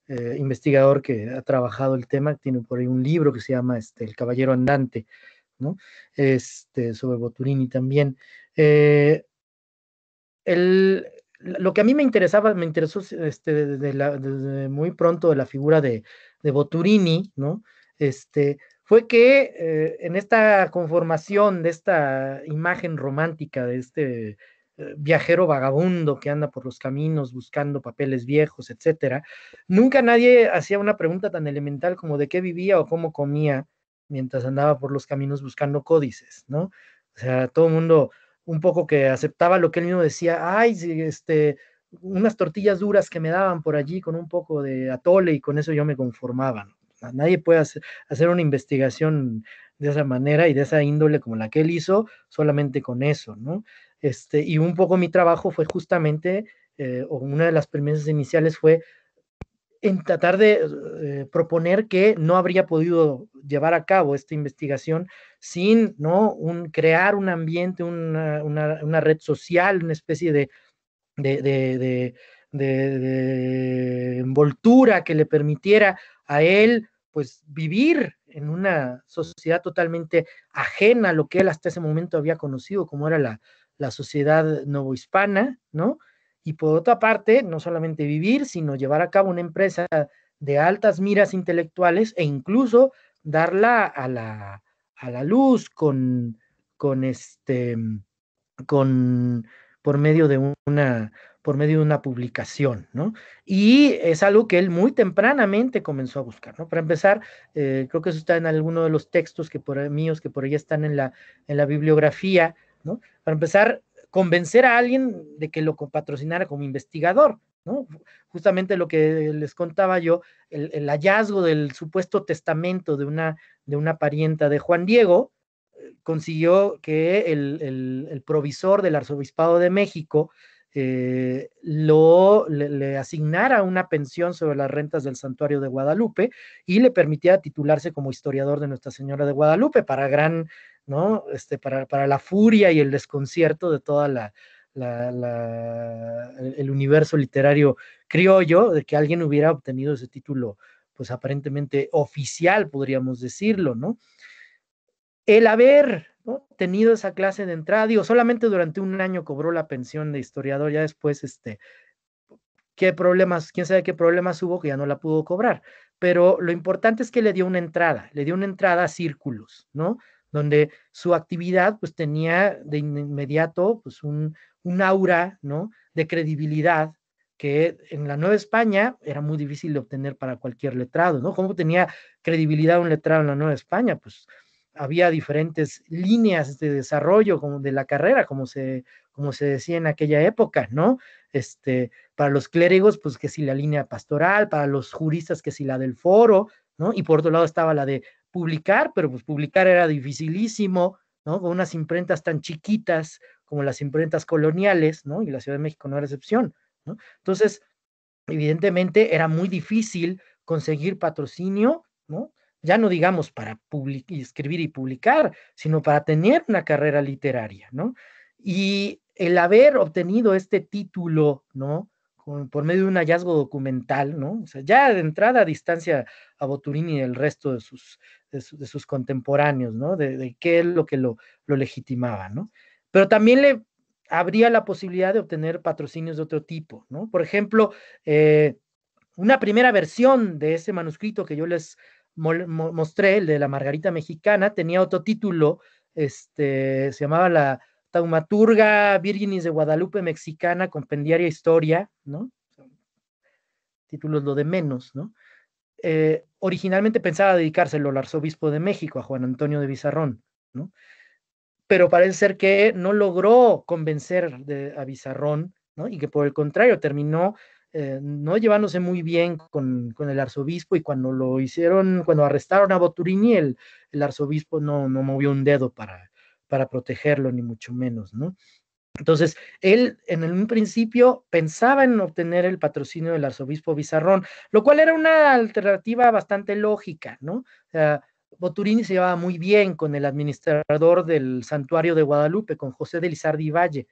eh, investigador que ha trabajado el tema, tiene por ahí un libro que se llama este, El Caballero Andante. Este, sobre Boturini también. Eh, lo que a mí me interesaba, me interesó este, desde, muy pronto de la figura de, de Boturini, ¿no? Este, fue que eh, en esta conformación de esta imagen romántica de este eh, viajero vagabundo que anda por los caminos buscando papeles viejos, etcétera, nunca nadie hacía una pregunta tan elemental como de qué vivía o cómo comía mientras andaba por los caminos buscando códices, ¿no? O sea, todo el mundo un poco que aceptaba lo que él mismo decía, ay, este, unas tortillas duras que me daban por allí con un poco de atole y con eso yo me conformaba. Nadie puede hacer una investigación de esa manera y de esa índole como la que él hizo solamente con eso, ¿no? Este, y un poco mi trabajo fue justamente, eh, o una de las premisas iniciales fue en tratar de eh, proponer que no habría podido llevar a cabo esta investigación sin ¿no? un, crear un ambiente, una, red social, una especie de, de, envoltura que le permitiera a él pues vivir en una sociedad totalmente ajena a lo que él hasta ese momento había conocido, como era la, la sociedad novohispana, ¿no? y por otra parte, no solamente vivir, sino llevar a cabo una empresa de altas miras intelectuales e incluso darla a la, luz con, con este, con, por medio de una, por medio de una publicación, ¿no? Y es algo que él muy tempranamente comenzó a buscar, ¿no? Para empezar, eh, creo que eso está en alguno de los textos que por, míos que por ahí están en la, en la bibliografía, ¿no? Para empezar, convencer a alguien de que lo patrocinara como investigador, ¿no? Justamente lo que les contaba yo, el, hallazgo del supuesto testamento de una, de una parienta de Juan Diego, eh, consiguió que el, el, provisor del Arzobispado de México eh, lo, le, le, asignara una pensión sobre las rentas del santuario de Guadalupe y le permitiera titularse como historiador de Nuestra Señora de Guadalupe, para gran ¿no? Este, para, para la furia y el desconcierto de toda la, el universo literario criollo, de que alguien hubiera obtenido ese título, pues aparentemente oficial, podríamos decirlo, ¿no? El haber tenido esa clase de entrada, digo, solamente durante un año cobró la pensión de historiador, ya después, este, qué problemas, quién sabe qué problemas hubo que ya no la pudo cobrar, pero lo importante es que le dio una entrada, le dio una entrada a círculos, ¿no? donde su actividad pues tenía de inmediato pues un, aura, De credibilidad que en la Nueva España era muy difícil de obtener para cualquier letrado, ¿no? ¿Cómo tenía credibilidad un letrado en la Nueva España? Pues había diferentes líneas de desarrollo como de la carrera, como se, como se decía en aquella época, ¿no? Este, para los clérigos, pues que si la línea pastoral, para los juristas, que si la del foro, ¿no? Y por otro lado estaba la de publicar, pero pues publicar era dificilísimo, ¿no? Con unas imprentas tan chiquitas como las imprentas coloniales, ¿no? Y la Ciudad de México no era excepción, ¿no? Entonces, evidentemente era muy difícil conseguir patrocinio, ¿no? Ya no digamos para escribir y publicar, sino para tener una carrera literaria, ¿no? Y el haber obtenido este título, ¿no? por medio de un hallazgo documental, ¿no? O sea, ya de entrada a distancia a Boturini el resto de sus, de, sus contemporáneos, ¿no? De, qué es lo que lo, legitimaba, ¿no? Pero también le habría la posibilidad de obtener patrocinios de otro tipo, ¿no? Por ejemplo, eh, una primera versión de ese manuscrito que yo les mostré, el de la Margarita Mexicana, tenía otro título, este, se llamaba la Taumaturga Virginis de Guadalupe Mexicana, Compendiaria Historia, ¿no? Títulos lo de menos, ¿no? Eh, originalmente pensaba dedicárselo al arzobispo de México, a Juan Antonio de Bizarrón, ¿no? Pero parece ser que no logró convencer de, a Bizarrón, ¿no? Y que por el contrario terminó eh, no llevándose muy bien con, el arzobispo y cuando lo hicieron, cuando arrestaron a Boturini, el, arzobispo no, movió un dedo para, para protegerlo, ni mucho menos, ¿no? Entonces, él en un principio pensaba en obtener el patrocinio del arzobispo Bizarrón, lo cual era una alternativa bastante lógica, ¿no? Boturini se llevaba muy bien con el administrador del santuario de Guadalupe, con José de Lizardi Valle.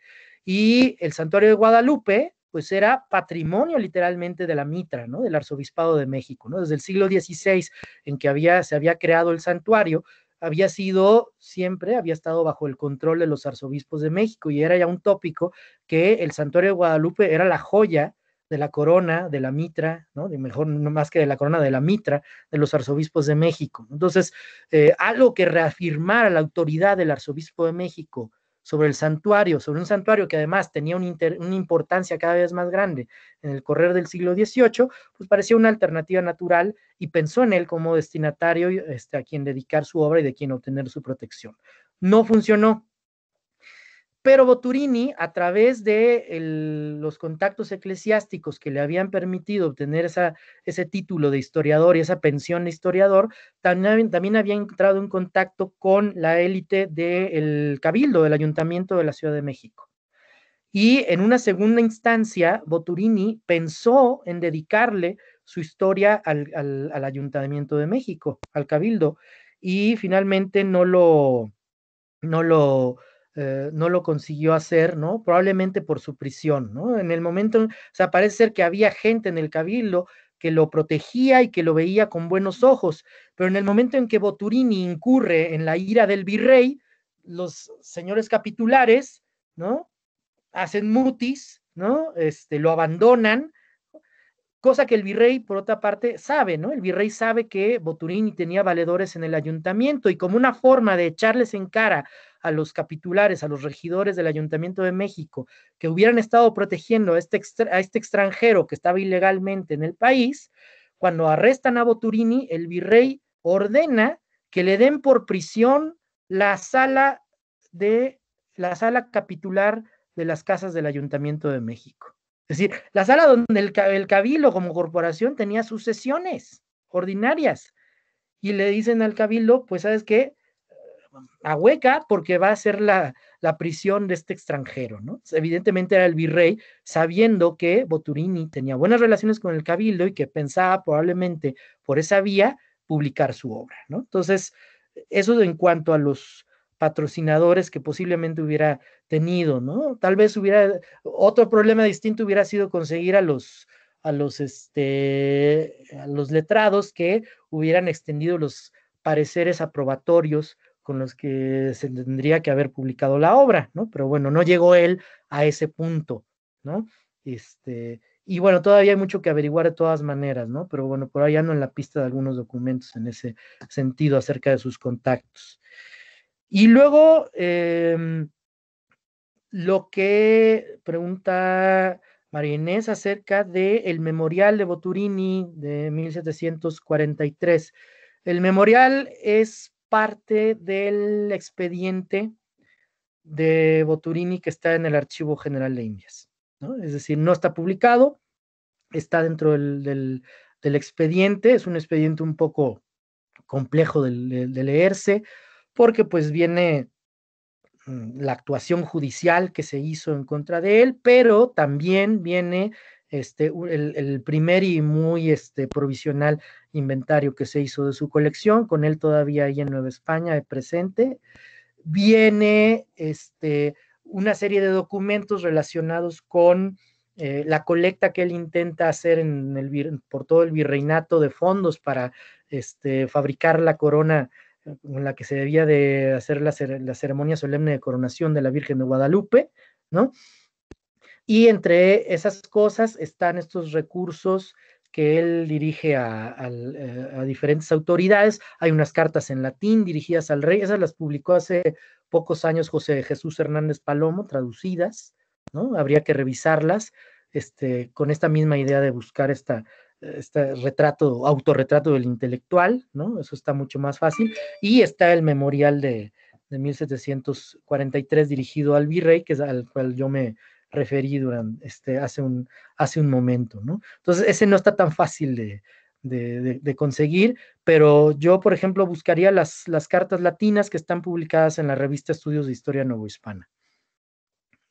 Y el santuario de Guadalupe, pues era patrimonio literalmente de la mitra, ¿no? Del arzobispado de México, ¿no? Desde el siglo XVI en que había, se había creado el santuario, había sido siempre, había estado bajo el control de los arzobispos de México y era ya un tópico que el santuario de Guadalupe era la joya de la corona, de la mitra, ¿no? De mejor, no más que de la corona, de la mitra de los arzobispos de México. Entonces, eh, algo que reafirmara la autoridad del arzobispo de México sobre el santuario, sobre un santuario que además tenía una importancia cada vez más grande en el correr del siglo XVIII, pues parecía una alternativa natural y pensó en él como destinatario este, a quien dedicar su obra y de quien obtener su protección. No funcionó, pero Boturini, a través de los contactos eclesiásticos que le habían permitido obtener ese título de historiador y esa pensión de historiador, también, había entrado en contacto con la élite del cabildo, del ayuntamiento de la Ciudad de México. Y en una segunda instancia, Boturini pensó en dedicarle su historia al, al ayuntamiento de México, al cabildo, y finalmente no lo... No lo eh, no lo consiguió hacer, ¿no? Probablemente por su prisión, ¿no? En el momento, o sea, parece ser que había gente en el cabildo que lo protegía y que lo veía con buenos ojos, pero en el momento en que Boturini incurre en la ira del virrey, los señores capitulares, ¿no? Hacen mutis, ¿no? Este, lo abandonan, cosa que el virrey, por otra parte, sabe, ¿no? El virrey sabe que Boturini tenía valedores en el ayuntamiento y como una forma de echarles en cara a los capitulares, a los regidores del Ayuntamiento de México, que hubieran estado protegiendo este a este, extranjero que estaba ilegalmente en el país, cuando arrestan a Boturini, el virrey ordena que le den por prisión la sala de la sala capitular de las casas del Ayuntamiento de México. Es decir, la sala donde el, el cabildo como corporación tenía sus sesiones ordinarias. Y le dicen al cabildo, pues sabes qué, a Hueca porque va a ser la, prisión de este extranjero, ¿no? Evidentemente era el virrey, sabiendo que Boturini tenía buenas relaciones con el cabildo y que pensaba probablemente por esa vía publicar su obra, ¿no? Entonces, eso en cuanto a los patrocinadores que posiblemente hubiera tenido, ¿no? Tal vez hubiera, otro problema distinto hubiera sido conseguir a los, a los, este, a los letrados que hubieran extendido los pareceres aprobatorios con los que se tendría que haber publicado la obra, ¿no? Pero bueno, no llegó él a ese punto, ¿no? Este, y bueno, todavía hay mucho que averiguar de todas maneras, ¿no? Pero bueno, por ahí ando en la pista de algunos documentos en ese sentido acerca de sus contactos. Y luego, em, lo que pregunta María Inés acerca del el memorial de Boturini de 1743. El memorial es parte del expediente de Boturini que está en el Archivo General de Indias. Es decir, no está publicado, está dentro del, expediente, es un expediente un poco complejo de, leerse, porque pues viene mm, la actuación judicial que se hizo en contra de él, pero también viene este, el, primer y muy este, provisional inventario que se hizo de su colección, con él todavía ahí en Nueva España de eh, presente. Viene este, una serie de documentos relacionados con eh, la colecta que él intenta hacer en el, por todo el virreinato de fondos para este, fabricar la corona eh, con la que se debía de hacer la, la ceremonia solemne de coronación de la Virgen de Guadalupe, ¿no? Y entre esas cosas están estos recursos que él dirige eh, a, diferentes autoridades. Hay unas cartas en latín dirigidas al rey, esas las publicó hace pocos años José Jesús Hernández Palomo, traducidas, ¿no? Habría que revisarlas este, con esta misma idea de buscar esta, este retrato, autorretrato del intelectual, ¿no? Eso está mucho más fácil. Y está el memorial de, de 1743 dirigido al virrey, que es al cual yo me, referí durante, este, hace, un, hace un momento, ¿no? Entonces, ese no está tan fácil de, de, conseguir, pero yo, por ejemplo, buscaría las, las cartas latinas que están publicadas en la revista Estudios de Historia Nuevo Hispana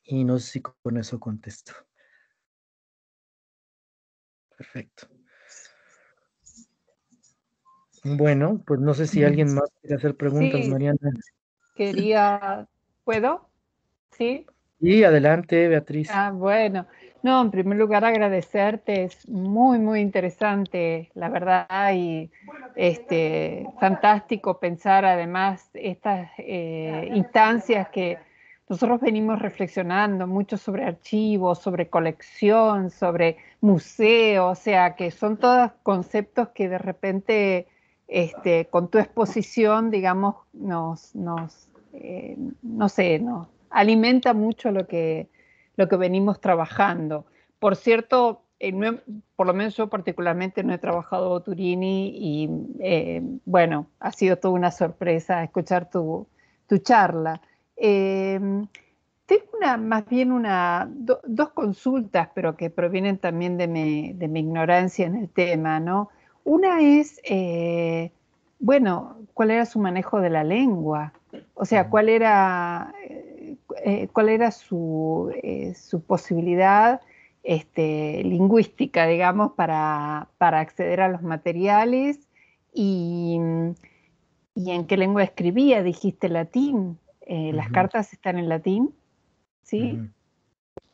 Y no sé si con eso contesto. Perfecto. Bueno, pues no sé si alguien más quiere hacer preguntas, Mariana. Quería, ¿puedo? Sí. Sí, adelante, Beatriz. Ah, bueno. No, en primer lugar agradecerte, es muy, muy interesante, la verdad, y este, fantástico pensar además estas eh, instancias que nosotros venimos reflexionando mucho sobre archivos, sobre colección, sobre museo, o sea, que son todos conceptos que de repente este, con tu exposición, digamos, nos, nos eh, no sé, nos alimenta mucho lo que, lo que venimos trabajando. Por cierto, eh, por lo menos yo particularmente no he trabajado Turini y eh, bueno, ha sido toda una sorpresa escuchar tu, charla. Em, tengo una, más bien una, dos consultas, pero que provienen también de mi, ignorancia en el tema, ¿no? Una es, eh, bueno, ¿cuál era su manejo de la lengua? O sea, ¿cuál era eh, cuál era eh, su, posibilidad este, lingüística, digamos, para, acceder a los materiales y, en qué lengua escribía, dijiste latín, eh, las cartas están en latín, ¿sí?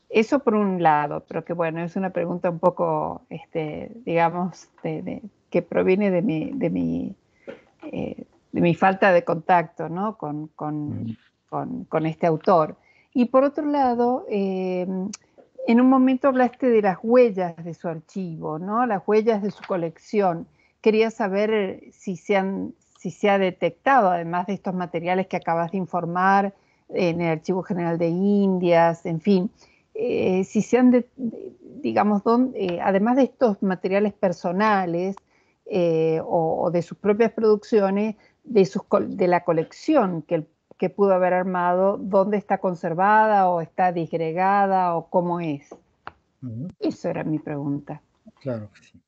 Eso por un lado, pero que bueno, es una pregunta un poco, este, digamos, que proviene de mi, falta de contacto, con, con, este autor. Y por otro lado, eh, en un momento hablaste de las huellas de su archivo, ¿no? las huellas de su colección. Quería saber eh, si se, han, si se ha detectado, además de estos materiales que acabas de informar en el Archivo General de Indias, en fin, eh, si se han, digamos, además de estos materiales personales o, de sus propias producciones, de, sus, de la colección que el que pudo haber armado, dónde está conservada o está disgregada o cómo es. Esa Eso era mi pregunta. Claro que sí.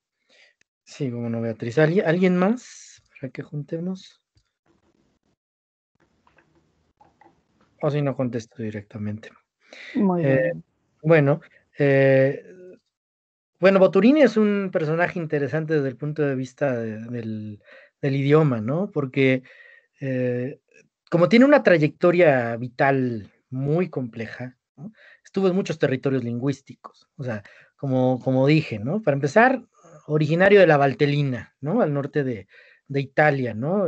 Sí, como no, Beatriz. ¿Alguien, más para que juntemos? O si no contesto directamente. Muy eh, bien. Bueno, eh, bueno, Boturini es un personaje interesante desde el punto de vista del, idioma, ¿no? Porque eh, como tiene una trayectoria vital muy compleja, estuvo en muchos territorios lingüísticos, o sea, como, como dije, ¿no? Para empezar, originario de la Valtelina, ¿no? Al norte de, Italia, ¿no?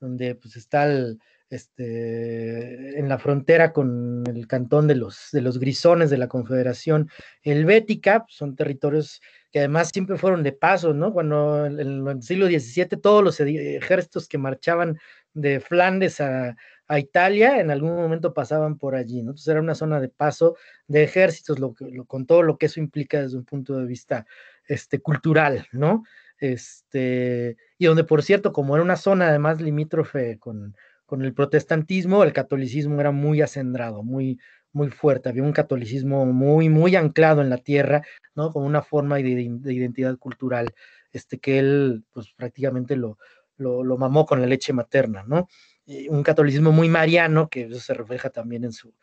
donde pues está el, este, en la frontera con el cantón de los, de los grisones de la Confederación Helvética, pues, son territorios que además siempre fueron de paso, ¿no? Cuando en el siglo XVII todos los ejércitos que marchaban de Flandes a, Italia, en algún momento pasaban por allí, ¿no? Entonces era una zona de paso de ejércitos, lo, con todo lo que eso implica desde un punto de vista este, cultural, ¿no? Este, y donde, por cierto, como era una zona además limítrofe con, con el protestantismo, el catolicismo era muy acendrado, muy, muy fuerte, había un catolicismo muy, muy anclado en la tierra, ¿no? Con una forma de, de identidad cultural, este, que él, pues prácticamente lo, lo, mamó con la leche materna, ¿no? Eh, un catolicismo muy mariano, que eso se refleja también en su,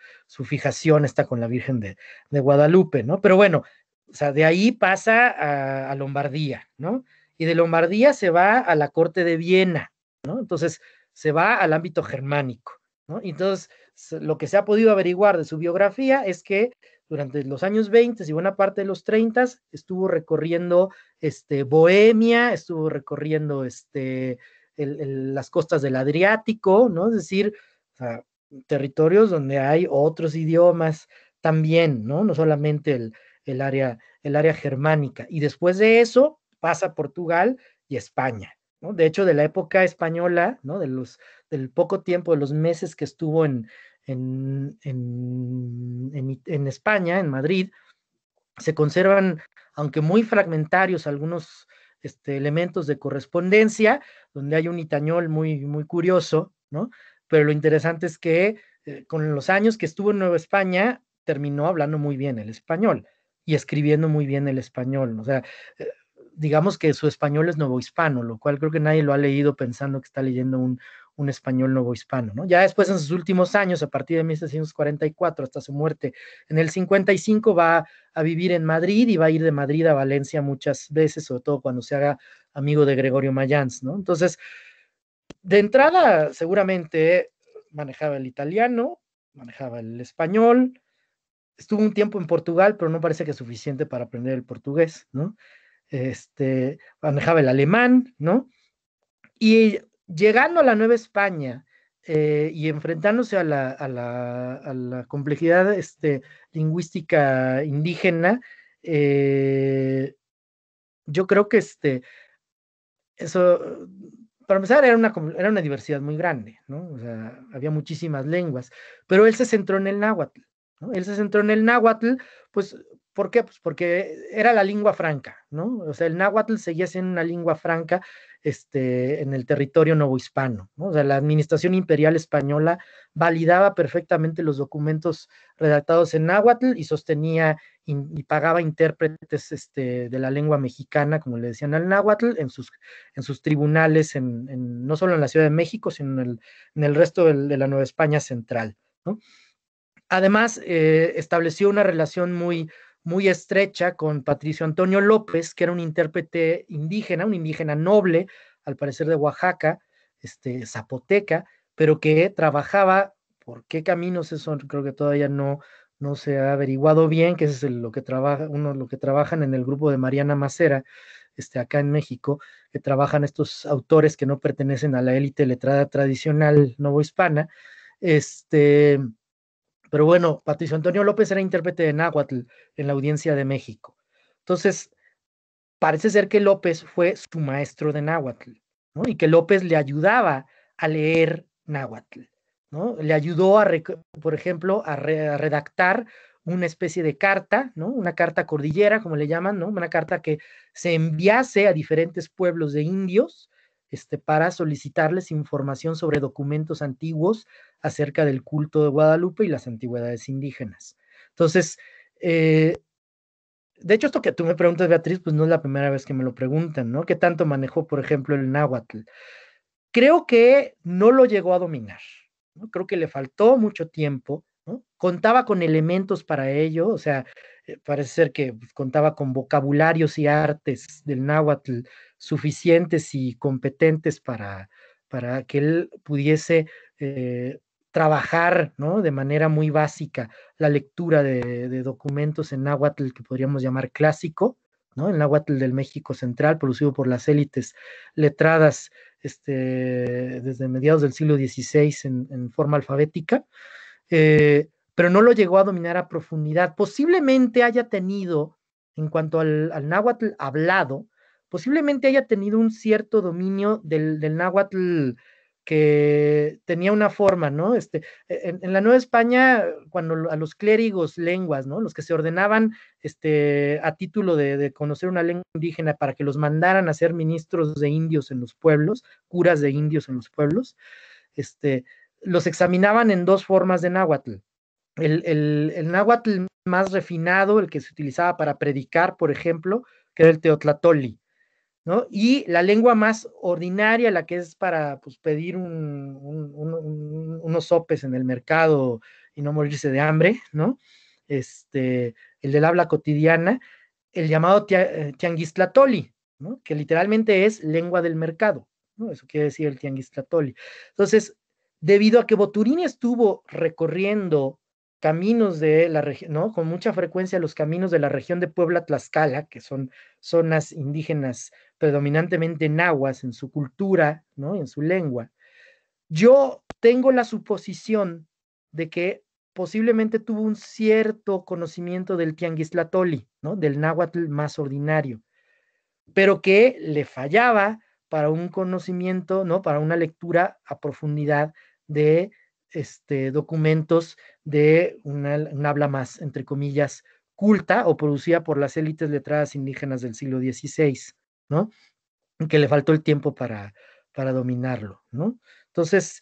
fijación, está con la Virgen de, Guadalupe, ¿no? Pero bueno, o sea, de ahí pasa a, a, Lombardía, ¿no? Y de Lombardía se va a la corte de Viena, ¿no? Entonces, se va al ámbito germánico, ¿no? Entonces, lo que se ha podido averiguar de su biografía es que durante los años 20 y buena parte de los 30 estuvo recorriendo este, Bohemia, estuvo recorriendo este, las costas del Adriático, ¿no? Es decir, territorios donde hay otros idiomas también, ¿no? No solamente el, área, germánica. Y después de eso pasa Portugal y España, ¿no? De hecho, de la época española, ¿no? De del poco tiempo, de los meses que estuvo en España, en Madrid, se conservan, aunque muy fragmentarios, algunos este, elementos de correspondencia, donde hay un itañol muy, muy curioso, ¿no? Pero lo interesante es que eh, con los años que estuvo en Nueva España, terminó hablando muy bien el español y escribiendo muy bien el español. O sea, eh, digamos que su español es nuevo hispano, lo cual creo que nadie lo ha leído pensando que está leyendo un, un español nuevo hispano, ¿no? Ya después en sus últimos años, a partir de 1644, hasta su muerte en el 55, va a vivir en Madrid y va a ir de Madrid a Valencia muchas veces, sobre todo cuando se haga amigo de Gregorio Mayans, ¿no? Entonces, de entrada, seguramente manejaba el italiano, manejaba el español, estuvo un tiempo en Portugal, pero no parece que es suficiente para aprender el portugués, ¿no? Este, manejaba el alemán, ¿no? Y llegando a la Nueva España eh, y enfrentándose a la, complejidad este, lingüística indígena, eh, yo creo que este, eso, para empezar, era una, diversidad muy grande, ¿no? O sea, había muchísimas lenguas, pero él se centró en el náhuatl, Él se centró en el náhuatl, pues, ¿por qué? Pues porque era la lengua franca, ¿no? O sea, el náhuatl seguía siendo una lengua franca este, en el territorio novohispano. ¿no? O sea, la administración imperial española validaba perfectamente los documentos redactados en náhuatl y sostenía y pagaba intérpretes este, de la lengua mexicana, como le decían al náhuatl, en sus, tribunales, no solo en la Ciudad de México, sino en el, resto de, la Nueva España central. Además, eh, estableció una relación muy muy estrecha con Patricio Antonio López, que era un intérprete indígena, un indígena noble, al parecer de Oaxaca, este, zapoteca, pero que trabajaba, ¿por qué caminos? Eso creo que todavía no, no se ha averiguado bien, que es lo que trabaja, uno lo que trabajan en el grupo de Mariana Macera, este, acá en México, que trabajan estos autores que no pertenecen a la élite letrada tradicional novohispana, este, pero bueno, Patricio Antonio López era intérprete de náhuatl en la Audiencia de México. Entonces, parece ser que López fue su maestro de náhuatl, ¿no? Y que López le ayudaba a leer náhuatl, ¿no? Le ayudó, a, por ejemplo, a, a redactar una especie de carta, ¿no? Una carta cordillera, como le llaman, ¿no? Una carta que se enviase a diferentes pueblos de indios este, para solicitarles información sobre documentos antiguos acerca del culto de Guadalupe y las antigüedades indígenas. Entonces, eh, de hecho, esto que tú me preguntas, Beatriz, pues no es la primera vez que me lo preguntan, ¿no? ¿Qué tanto manejó, por ejemplo, el náhuatl? Creo que no lo llegó a dominar, ¿no? creo que le faltó mucho tiempo contaba con elementos para ello, o sea, eh, parece ser que pues, contaba con vocabularios y artes del náhuatl suficientes y competentes para, para que él pudiese eh, trabajar ¿no? de manera muy básica la lectura de, documentos en náhuatl que podríamos llamar clásico, ¿no? el náhuatl del México Central, producido por las élites letradas este, desde mediados del siglo XVI en, forma alfabética. Eh, pero no lo llegó a dominar a profundidad. Posiblemente haya tenido, en cuanto al, náhuatl hablado, posiblemente haya tenido un cierto dominio del, náhuatl que tenía una forma, ¿no? Este, e, en, la Nueva España, cuando a los clérigos lenguas, ¿no? Los que se ordenaban este, a título de, conocer una lengua indígena para que los mandaran a ser ministros de indios en los pueblos, curas de indios en los pueblos, este, los examinaban en dos formas de náhuatl el, náhuatl más refinado, el que se utilizaba para predicar, por ejemplo, que era el teotlatoli, ¿no? Y la lengua más ordinaria, la que es para pues, pedir unos sopes en el mercado y no morirse de hambre, ¿no? Este, el del habla cotidiana, el llamado tianguistlatoli, ¿no? Que literalmente es lengua del mercado, ¿no? Eso quiere decir el tianguistlatoli. Entonces, debido a que Boturini estuvo recorriendo caminos de la región, ¿no? Con mucha frecuencia los caminos de la región de Puebla Tlaxcala, que son zonas indígenas predominantemente nahuas en su cultura, ¿no? En su lengua. Yo tengo la suposición de que posiblemente tuvo un cierto conocimiento del tianguislatoli, ¿no? Del náhuatl más ordinario, pero que le fallaba para un conocimiento, ¿no? Para una lectura a profundidad de este, documentos de un habla más, entre comillas, culta o producida por las élites letradas indígenas del siglo XVI, ¿no? Que le faltó el tiempo para, para dominarlo, ¿no? Entonces,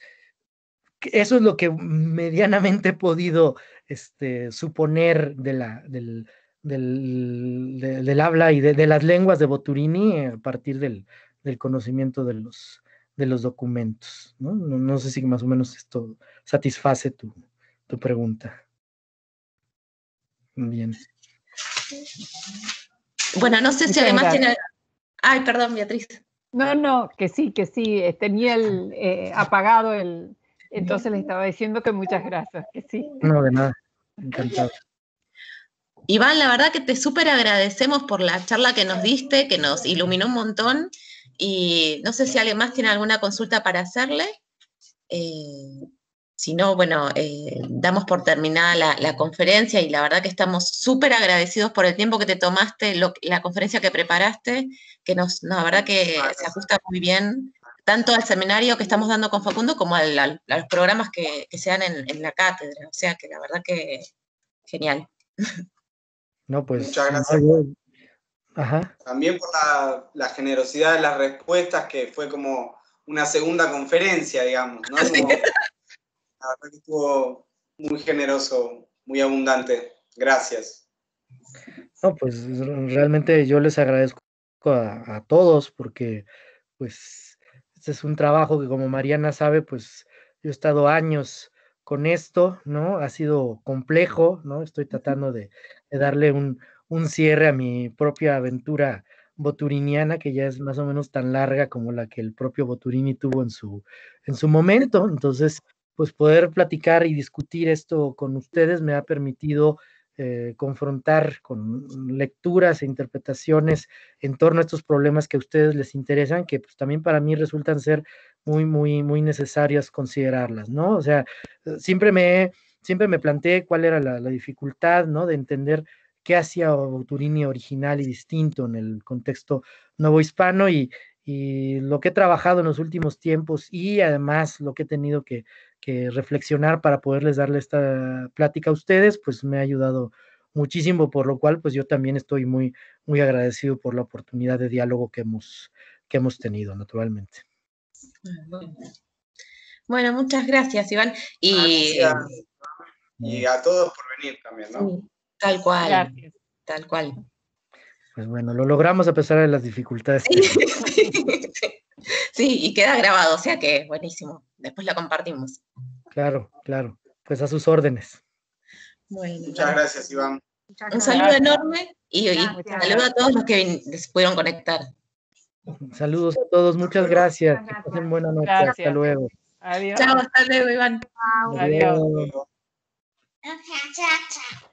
eso es lo que medianamente he podido este, suponer de la, del, habla y de, las lenguas de Boturini a partir del, del conocimiento de los, de los documentos. ¿no? No, sé si más o menos esto satisface tu, tu pregunta. Bien. Bueno, no sé si además tiene... Ay, perdón, Beatriz. No, no, que sí, que sí, eh, tenía el eh, apagado el... Entonces le estaba diciendo que muchas gracias, que sí. No, de nada, encantado. Iván, la verdad que te súper agradecemos por la charla que nos diste, que nos iluminó un montón y no sé si alguien más tiene alguna consulta para hacerle. Eh, si no, bueno, eh, damos por terminada la, conferencia y la verdad que estamos súper agradecidos por el tiempo que te tomaste, la conferencia que preparaste, que nos, la verdad que se ajusta muy bien tanto al seminario que estamos dando con Facundo como a los programas que, que se dan en, la cátedra. O sea que la verdad que genial. No, pues. Muchas gracias. También por la, generosidad de las respuestas, que fue como una segunda conferencia, digamos, ¿no? la estuvo muy generoso, muy abundante. Gracias. No, pues realmente yo les agradezco a, todos porque, pues, este es un trabajo que como Mariana sabe, pues yo he estado años con esto, ¿no? Ha sido complejo, ¿no? Estoy tratando de darle un, un cierre a mi propia aventura boturiniana, que ya es más o menos tan larga como la que el propio Boturini tuvo en su, en su momento. Entonces, pues poder platicar y discutir esto con ustedes me ha permitido eh, confrontar con lecturas e interpretaciones en torno a estos problemas que a ustedes les interesan, que pues también para mí resultan ser muy, muy, muy necesarias considerarlas, ¿no? O sea, eh, siempre me, siempre me planteé cuál era la, la dificultad, ¿no? De entender qué hacía Boturini original y distinto en el contexto novohispano y, y lo que he trabajado en los últimos tiempos y además lo que he tenido que, reflexionar para poderles darle esta plática a ustedes, pues me ha ayudado muchísimo, por lo cual pues yo también estoy muy, muy agradecido por la oportunidad de diálogo que hemos, que hemos tenido, naturalmente. Ah, bueno, muchas gracias, Iván. Ah, eh, y, a todos por venir también, ¿no? Tal cual. Tal cual. Pues bueno, lo logramos a pesar de las dificultades. *laughs* Sí, y queda grabado, o sea que buenísimo. Después la compartimos. Claro, claro. Pues a sus órdenes. Muchas gracias, Iván. Un saludo enorme y, saludo a todos los que se pudieron conectar. Saludos a todos, muchas gracias. Que pasen buena noche. Hasta luego. Adiós. Chao, hasta luego, Iván. Adiós. Adiós.